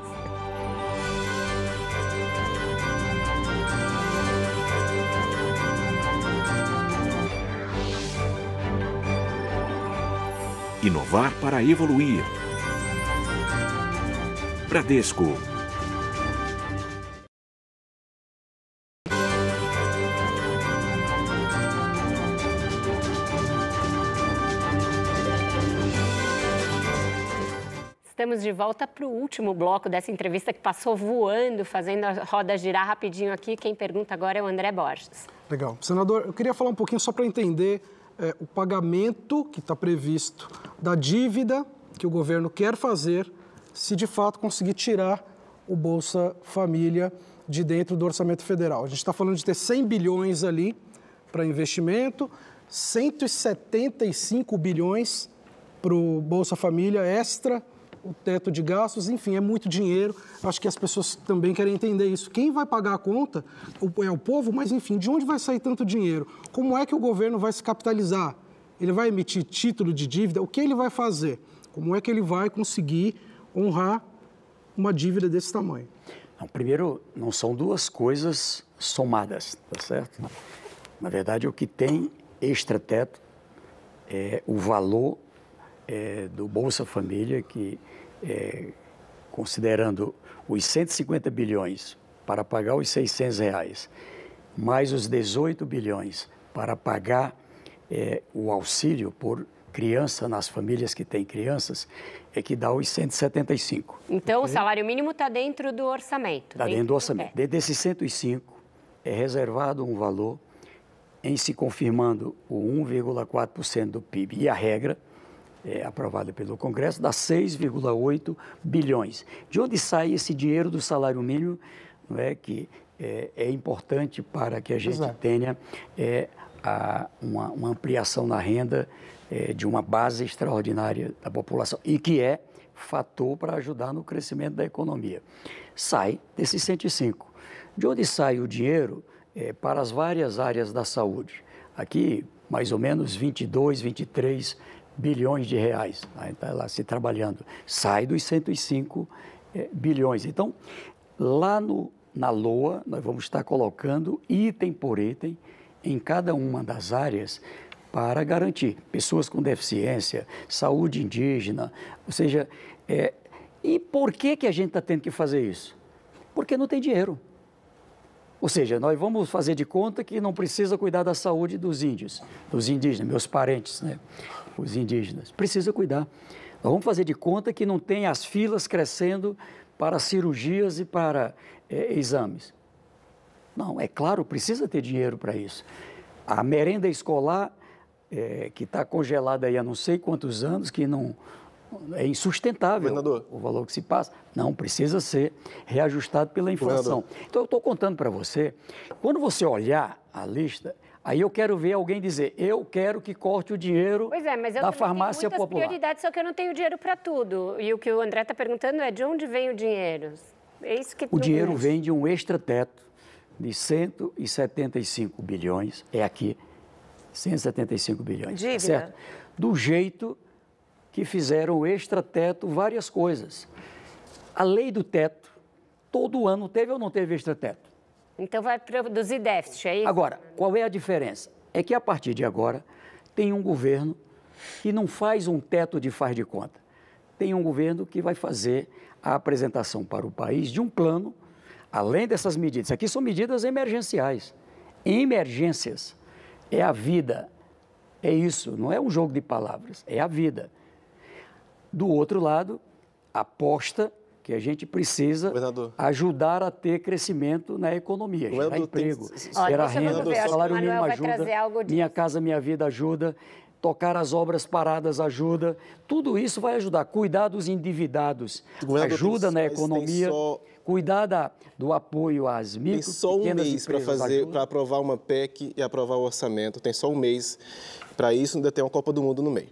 Inovar para evoluir. Bradesco. Estamos de volta para o último bloco dessa entrevista que passou voando, fazendo a roda girar rapidinho aqui. Quem pergunta agora é o André Borges. Legal. Senador, eu queria falar um pouquinho só para entender é, o pagamento que está previsto da dívida que o governo quer fazer se de fato conseguir tirar o Bolsa Família de dentro do orçamento federal. A gente está falando de ter 100 bilhões ali para investimento, 175 bilhões para o Bolsa Família extra, o teto de gastos, enfim, é muito dinheiro. Acho que as pessoas também querem entender isso. Quem vai pagar a conta é o povo, mas enfim, de onde vai sair tanto dinheiro? Como é que o governo vai se capitalizar? Ele vai emitir título de dívida? O que ele vai fazer? Como é que ele vai conseguir honrar uma dívida desse tamanho? Não, primeiro, não são duas coisas somadas, tá certo? Na verdade, o que tem extrateto é o valor é, do Bolsa Família, que é, considerando os 150 bilhões para pagar os 600 reais, mais os 18 bilhões para pagar é, o auxílio por criança, nas famílias que têm crianças, é que dá os 175. Então, okay? o salário mínimo está dentro do orçamento. Está né? dentro do orçamento. É. Desses 105, é reservado um valor em se confirmando o 1,4% do PIB e a regra é, aprovada pelo Congresso dá 6,8 bilhões. De onde sai esse dinheiro do salário mínimo, não é que é, é importante para que a gente é. tenha é, a, uma, uma ampliação na renda é, de uma base extraordinária da população e que é fator para ajudar no crescimento da economia. Sai desses 105. De onde sai o dinheiro é, para as várias áreas da saúde? Aqui, mais ou menos 22, 23 bilhões de reais. Né? Está então, lá se trabalhando. Sai dos 105 é, bilhões. Então, lá no, na LOA, nós vamos estar colocando item por item, em cada uma das áreas, para garantir pessoas com deficiência, saúde indígena, ou seja, é, e por que, que a gente está tendo que fazer isso? Porque não tem dinheiro. Ou seja, nós vamos fazer de conta que não precisa cuidar da saúde dos índios, dos indígenas, meus parentes, né? Os indígenas. Precisa cuidar. Nós vamos fazer de conta que não tem as filas crescendo para cirurgias e para é, exames. Não, é claro, precisa ter dinheiro para isso. A merenda escolar é, que está congelada aí há não sei quantos anos, que não é insustentável o valor que se passa. Não, precisa ser reajustado pela inflação. Então, eu estou contando para você, quando você olhar a lista, Aí eu quero ver alguém dizer, eu quero que corte o dinheiro pois é, mas eu da farmácia tenho popular. prioridades, só que eu não tenho dinheiro para tudo. E o que o André está perguntando é de onde vem o dinheiro? É isso que o dinheiro vem de um extrateto de 175 bilhões, é aqui 175 bilhões. Tá Dívida. Certo? Do jeito que fizeram o extrateto várias coisas. A lei do teto, todo ano teve ou não teve extrateto? Então vai produzir déficit, é isso? Agora, qual é a diferença? É que a partir de agora tem um governo que não faz um teto de faz de conta. Tem um governo que vai fazer a apresentação para o país de um plano, além dessas medidas. Aqui são medidas emergenciais. Emergências é a vida. É isso, não é um jogo de palavras, é a vida. Do outro lado, aposta que a gente precisa governador. ajudar a ter crescimento na economia, gerar emprego, tem... gerar renda, ver, salário mínimo ajuda, minha casa, minha vida ajuda, tocar as obras paradas ajuda, tudo isso vai ajudar, cuidar dos endividados, ajuda na economia, só cuidar da, do apoio às micro Tem só um mês para fazer, para aprovar uma PEC e aprovar o orçamento. Tem só um mês para isso, ainda tem uma Copa do Mundo no meio.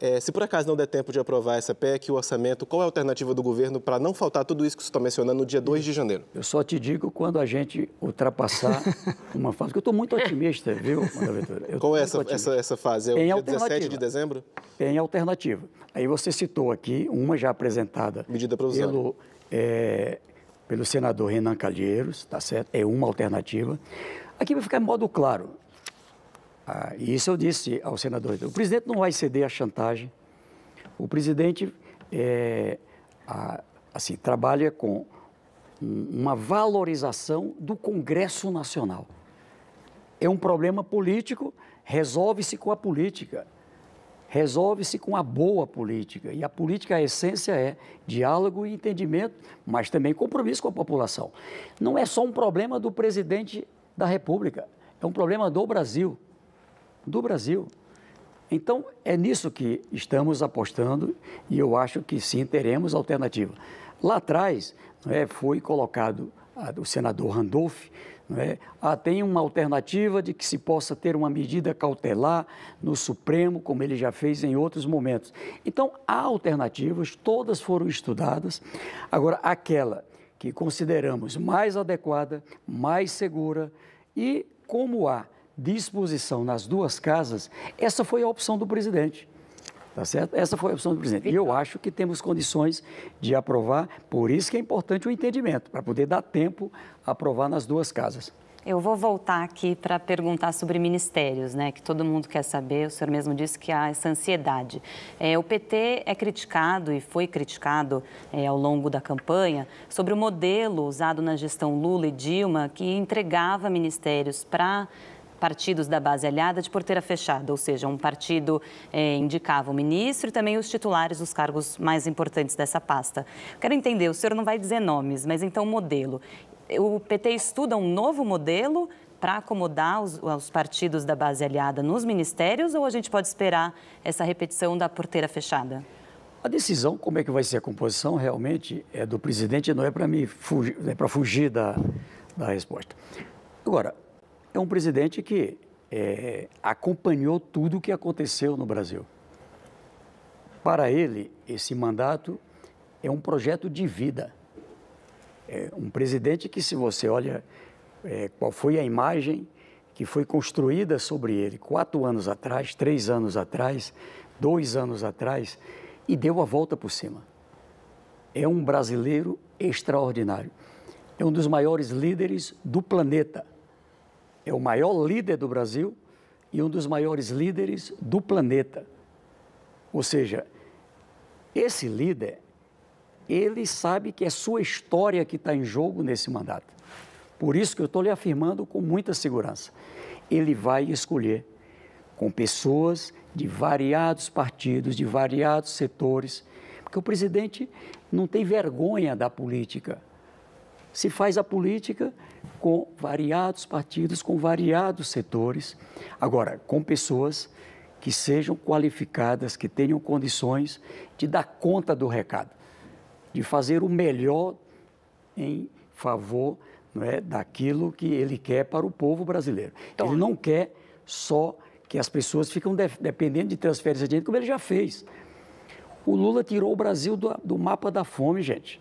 É, se por acaso não der tempo de aprovar essa PEC, o orçamento, qual é a alternativa do governo para não faltar tudo isso que você está mencionando no dia 2 de janeiro? Eu só te digo quando a gente ultrapassar uma fase, que eu estou muito otimista, viu, Vitória? Qual é essa, essa, essa, fase? É o em dia 17 de dezembro? Tem alternativa. Aí você citou aqui uma já apresentada Medida pelo é, pelo senador Renan Calheiros, tá certo? É uma alternativa. Aqui vai ficar em modo claro. Ah, isso eu disse ao senador. O presidente não vai ceder à chantagem. O presidente é, a, assim, trabalha com uma valorização do Congresso Nacional. É um problema político, resolve-se com a política resolve-se com a boa política. E a política, a essência é diálogo e entendimento, mas também compromisso com a população. Não é só um problema do presidente da República, é um problema do Brasil. Do Brasil. Então, é nisso que estamos apostando e eu acho que sim, teremos alternativa. Lá atrás, é, foi colocado o senador Randolph é? Ah, tem uma alternativa de que se possa ter uma medida cautelar no Supremo, como ele já fez em outros momentos. Então, há alternativas, todas foram estudadas. Agora, aquela que consideramos mais adequada, mais segura e como há disposição nas duas casas, essa foi a opção do presidente. Tá certo? Essa foi a opção do presidente. E eu então. acho que temos condições de aprovar, por isso que é importante o entendimento, para poder dar tempo a aprovar nas duas casas. Eu vou voltar aqui para perguntar sobre ministérios, né? Que todo mundo quer saber. O senhor mesmo disse que há essa ansiedade. É, o PT é criticado e foi criticado é, ao longo da campanha sobre o modelo usado na gestão Lula e Dilma, que entregava ministérios para partidos da base aliada de porteira fechada, ou seja, um partido eh, indicava o ministro e também os titulares dos cargos mais importantes dessa pasta. Quero entender, o senhor não vai dizer nomes, mas então modelo. O PT estuda um novo modelo para acomodar os, os, partidos da base aliada nos ministérios ou a gente pode esperar essa repetição da porteira fechada? A decisão, como é que vai ser a composição, realmente é do presidente, não é para fugir, é fugir da, da resposta. Agora, é um presidente que é, acompanhou tudo o que aconteceu no Brasil. Para ele, esse mandato é um projeto de vida. É um presidente que, se você olha é, qual foi a imagem que foi construída sobre ele quatro anos atrás, três anos atrás, dois anos atrás, e deu a volta por cima. É um brasileiro extraordinário. É um dos maiores líderes do planeta é o maior líder do Brasil e um dos maiores líderes do planeta. Ou seja, esse líder, ele sabe que é sua história que está em jogo nesse mandato. Por isso que eu estou lhe afirmando com muita segurança. Ele vai escolher com pessoas de variados partidos, de variados setores, porque o presidente não tem vergonha da política. Se faz a política com variados partidos, com variados setores, agora, com pessoas que sejam qualificadas, que tenham condições de dar conta do recado, de fazer o melhor em favor não é, daquilo que ele quer para o povo brasileiro. Então, ele não quer só que as pessoas ficam de, dependendo de transferência de dinheiro, como ele já fez. O Lula tirou o Brasil do, do mapa da fome, gente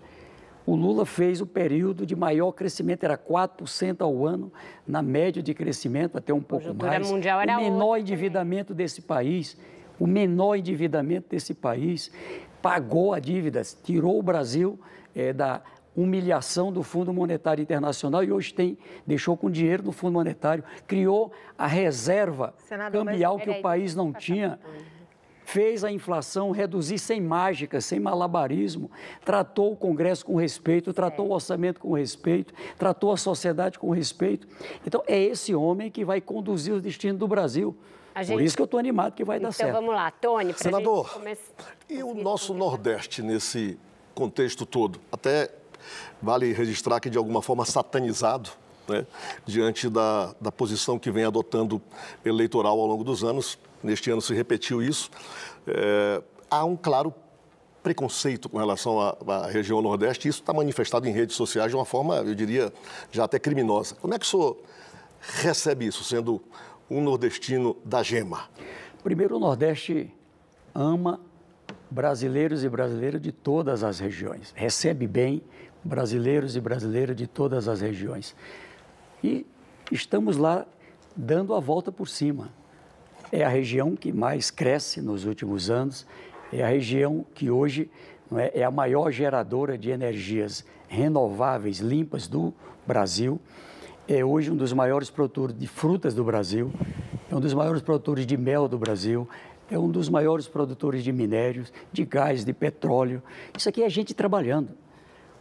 o Lula fez o período de maior crescimento, era 4% ao ano, na média de crescimento, até um pouco mais. Mundial era o menor né? endividamento desse país, o menor endividamento desse país, pagou a dívida, tirou o Brasil é, da humilhação do Fundo Monetário Internacional e hoje tem, deixou com dinheiro no Fundo Monetário, criou a reserva Senador, cambial que o país não tinha fez a inflação reduzir sem mágica, sem malabarismo, tratou o Congresso com respeito, tratou é. o orçamento com respeito, tratou a sociedade com respeito. Então, é esse homem que vai conduzir o destino do Brasil. Gente... Por isso que eu estou animado que vai então, dar certo. Então vamos lá, Tony, para Senador, começar... e o nosso Nordeste nesse contexto todo? Até vale registrar que, de alguma forma, satanizado, né? diante da, da posição que vem adotando eleitoral ao longo dos anos, neste ano se repetiu isso. É, há um claro preconceito com relação à, à região Nordeste, e isso está manifestado em redes sociais de uma forma, eu diria, já até criminosa. Como é que o senhor recebe isso, sendo um nordestino da gema? Primeiro, o Nordeste ama brasileiros e brasileiras de todas as regiões. Recebe bem brasileiros e brasileiras de todas as regiões. E estamos lá dando a volta por cima é a região que mais cresce nos últimos anos, é a região que hoje é, é a maior geradora de energias renováveis, limpas do Brasil, é hoje um dos maiores produtores de frutas do Brasil, é um dos maiores produtores de mel do Brasil, é um dos maiores produtores de minérios, de gás, de petróleo. Isso aqui é gente trabalhando.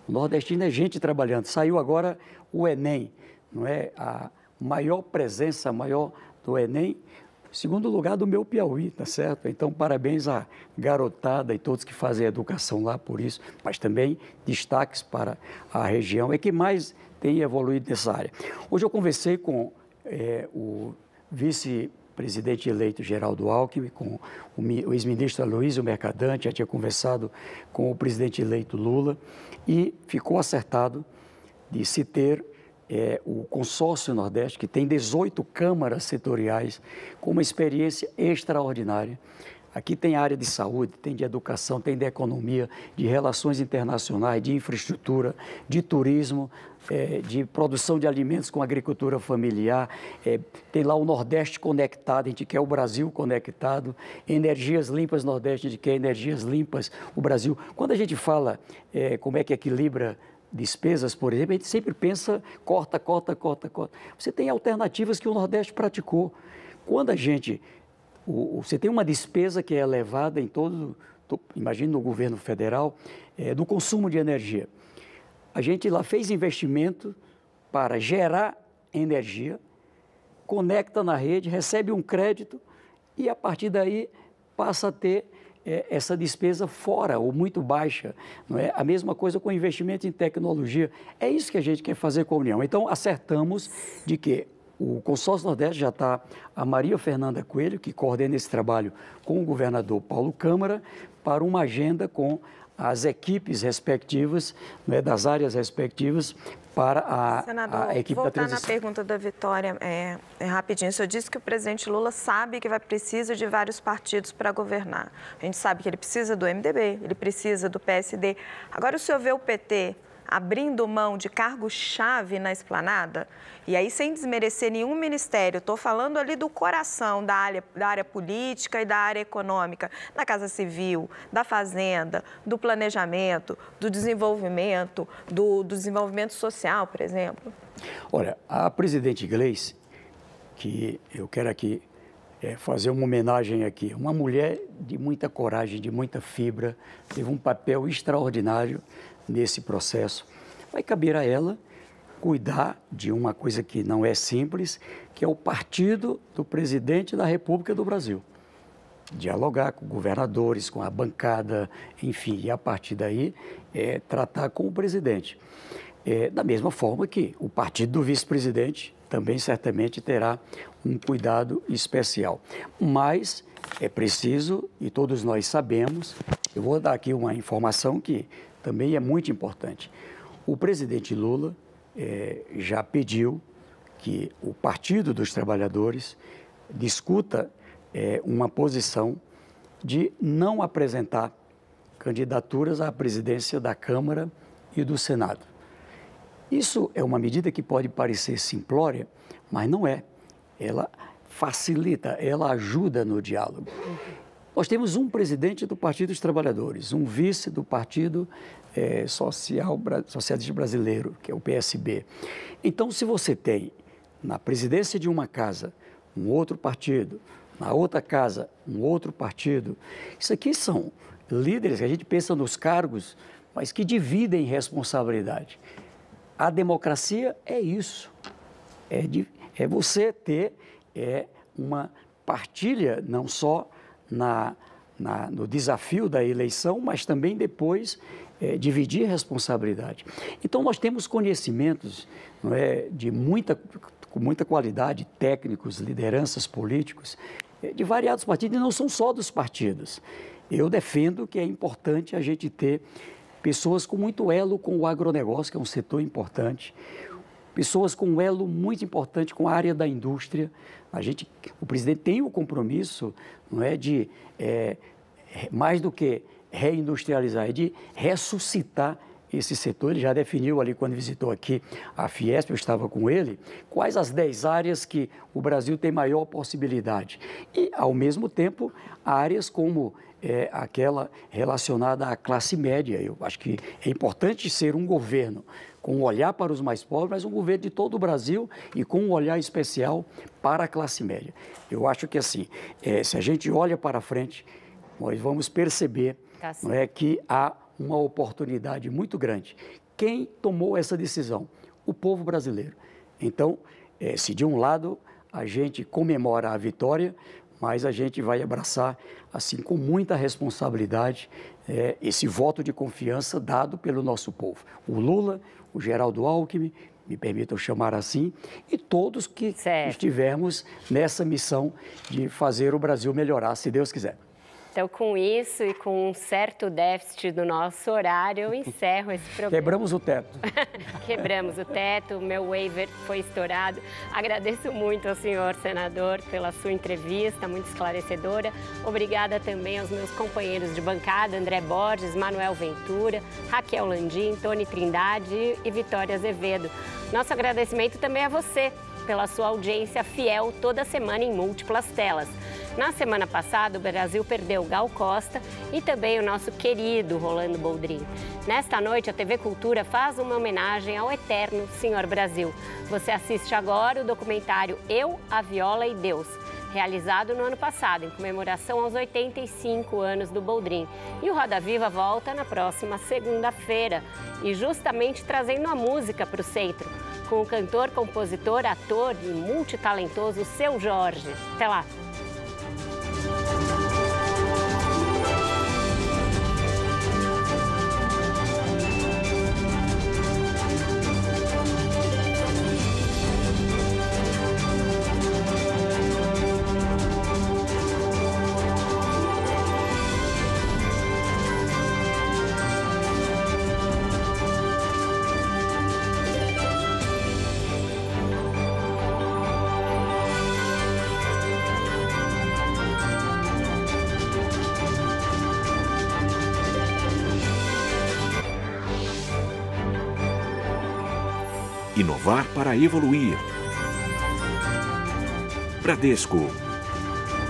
O nordestino é gente trabalhando. Saiu agora o Enem, não é? A maior presença, a maior do Enem Segundo lugar do meu Piauí, tá certo? Então, parabéns à garotada e todos que fazem a educação lá por isso, mas também destaques para a região, é que mais tem evoluído nessa área. Hoje eu conversei com é, o vice-presidente eleito Geraldo Alckmin, com o ex-ministro Aloysio Mercadante, já tinha conversado com o presidente eleito Lula e ficou acertado de se ter é, o Consórcio Nordeste, que tem 18 câmaras setoriais, com uma experiência extraordinária. Aqui tem área de saúde, tem de educação, tem de economia, de relações internacionais, de infraestrutura, de turismo, é, de produção de alimentos com agricultura familiar. É, tem lá o Nordeste conectado, a gente quer o Brasil conectado. Energias limpas Nordeste, a gente quer energias limpas o Brasil. Quando a gente fala é, como é que equilibra despesas, por exemplo, a gente sempre pensa corta, corta, corta, corta. Você tem alternativas que o Nordeste praticou. Quando a gente. O, você tem uma despesa que é elevada em todo. Imagina no governo federal, é, do consumo de energia. A gente lá fez investimento para gerar energia, conecta na rede, recebe um crédito e a partir daí passa a ter é, essa despesa fora ou muito baixa. Não é? A mesma coisa com investimento em tecnologia. É isso que a gente quer fazer com a União. Então, acertamos de que o Consórcio Nordeste já está a Maria Fernanda Coelho, que coordena esse trabalho com o governador Paulo Câmara, para uma agenda com as equipes respectivas, né, das áreas respectivas, para a, Senador, a equipe da transição. na pergunta da Vitória, é, é rapidinho. O senhor disse que o presidente Lula sabe que vai precisar de vários partidos para governar. A gente sabe que ele precisa do MDB, ele precisa do PSD. Agora o senhor vê o PT abrindo mão de cargo-chave na esplanada, e aí sem desmerecer nenhum ministério, estou falando ali do coração da área, da área política e da área econômica, da Casa Civil, da Fazenda, do planejamento, do desenvolvimento, do, do desenvolvimento social, por exemplo? Olha, a presidente Gleice, que eu quero aqui é, fazer uma homenagem aqui. Uma mulher de muita coragem, de muita fibra, teve um papel extraordinário nesse processo. Vai caber a ela cuidar de uma coisa que não é simples, que é o partido do presidente da República do Brasil. Dialogar com governadores, com a bancada, enfim, e a partir daí é, tratar com o presidente. É, da mesma forma que o partido do vice-presidente também certamente terá um cuidado especial. Mas é preciso, e todos nós sabemos, eu vou dar aqui uma informação que também é muito importante. O presidente Lula é, já pediu que o Partido dos Trabalhadores discuta é, uma posição de não apresentar candidaturas à presidência da Câmara e do Senado. Isso é uma medida que pode parecer simplória, mas não é. Ela facilita, ela ajuda no diálogo. Nós temos um presidente do Partido dos Trabalhadores, um vice do Partido é, Social Socialista Brasileiro, que é o PSB. Então, se você tem na presidência de uma casa um outro partido, na outra casa um outro partido, isso aqui são líderes que a gente pensa nos cargos, mas que dividem responsabilidade. A democracia é isso. É, de, é você ter é uma partilha não só na, na, no desafio da eleição, mas também depois é, dividir responsabilidade. Então, nós temos conhecimentos não é, de muita, com muita qualidade, técnicos, lideranças políticos, é, de variados partidos, e não são só dos partidos. Eu defendo que é importante a gente ter pessoas com muito elo com o agronegócio, que é um setor importante, pessoas com um elo muito importante com a área da indústria. A gente, o presidente tem o compromisso, não é, de é, é, mais do que reindustrializar, é de ressuscitar esse setor. Ele já definiu ali, quando visitou aqui a Fiesp, eu estava com ele, quais as 10 áreas que o Brasil tem maior possibilidade. E, ao mesmo tempo, áreas como é, aquela relacionada à classe média. Eu acho que é importante ser um governo com um olhar para os mais pobres, mas um governo de todo o Brasil e com um olhar especial para a classe média. Eu acho que assim, é, se a gente olha para frente, nós vamos perceber tá não é, que há uma oportunidade muito grande. Quem tomou essa decisão? O povo brasileiro. Então, é, se de um lado a gente comemora a vitória, mas a gente vai abraçar, assim, com muita responsabilidade, é, esse voto de confiança dado pelo nosso povo. O Lula, o Geraldo Alckmin, me permitam chamar assim, e todos que certo. estivermos nessa missão de fazer o Brasil melhorar, se Deus quiser. Então, com isso e com um certo déficit do nosso horário, eu encerro esse programa. Quebramos o teto. Quebramos o teto, meu waiver foi estourado. Agradeço muito ao senhor senador pela sua entrevista, muito esclarecedora. Obrigada também aos meus companheiros de bancada, André Borges, Manuel Ventura, Raquel Landim, Tony Trindade e Vitória Azevedo. Nosso agradecimento também a você, pela sua audiência fiel toda semana em múltiplas telas. Na semana passada, o Brasil perdeu Gal Costa e também o nosso querido Rolando Boldrin. Nesta noite, a TV Cultura faz uma homenagem ao eterno Senhor Brasil. Você assiste agora o documentário Eu, a Viola e Deus realizado no ano passado, em comemoração aos 85 anos do Boldrin. E o Roda Viva volta na próxima segunda-feira, e justamente trazendo a música para o centro com o cantor, compositor, ator e multitalentoso Seu Jorge. Até lá! evoluir. Bradesco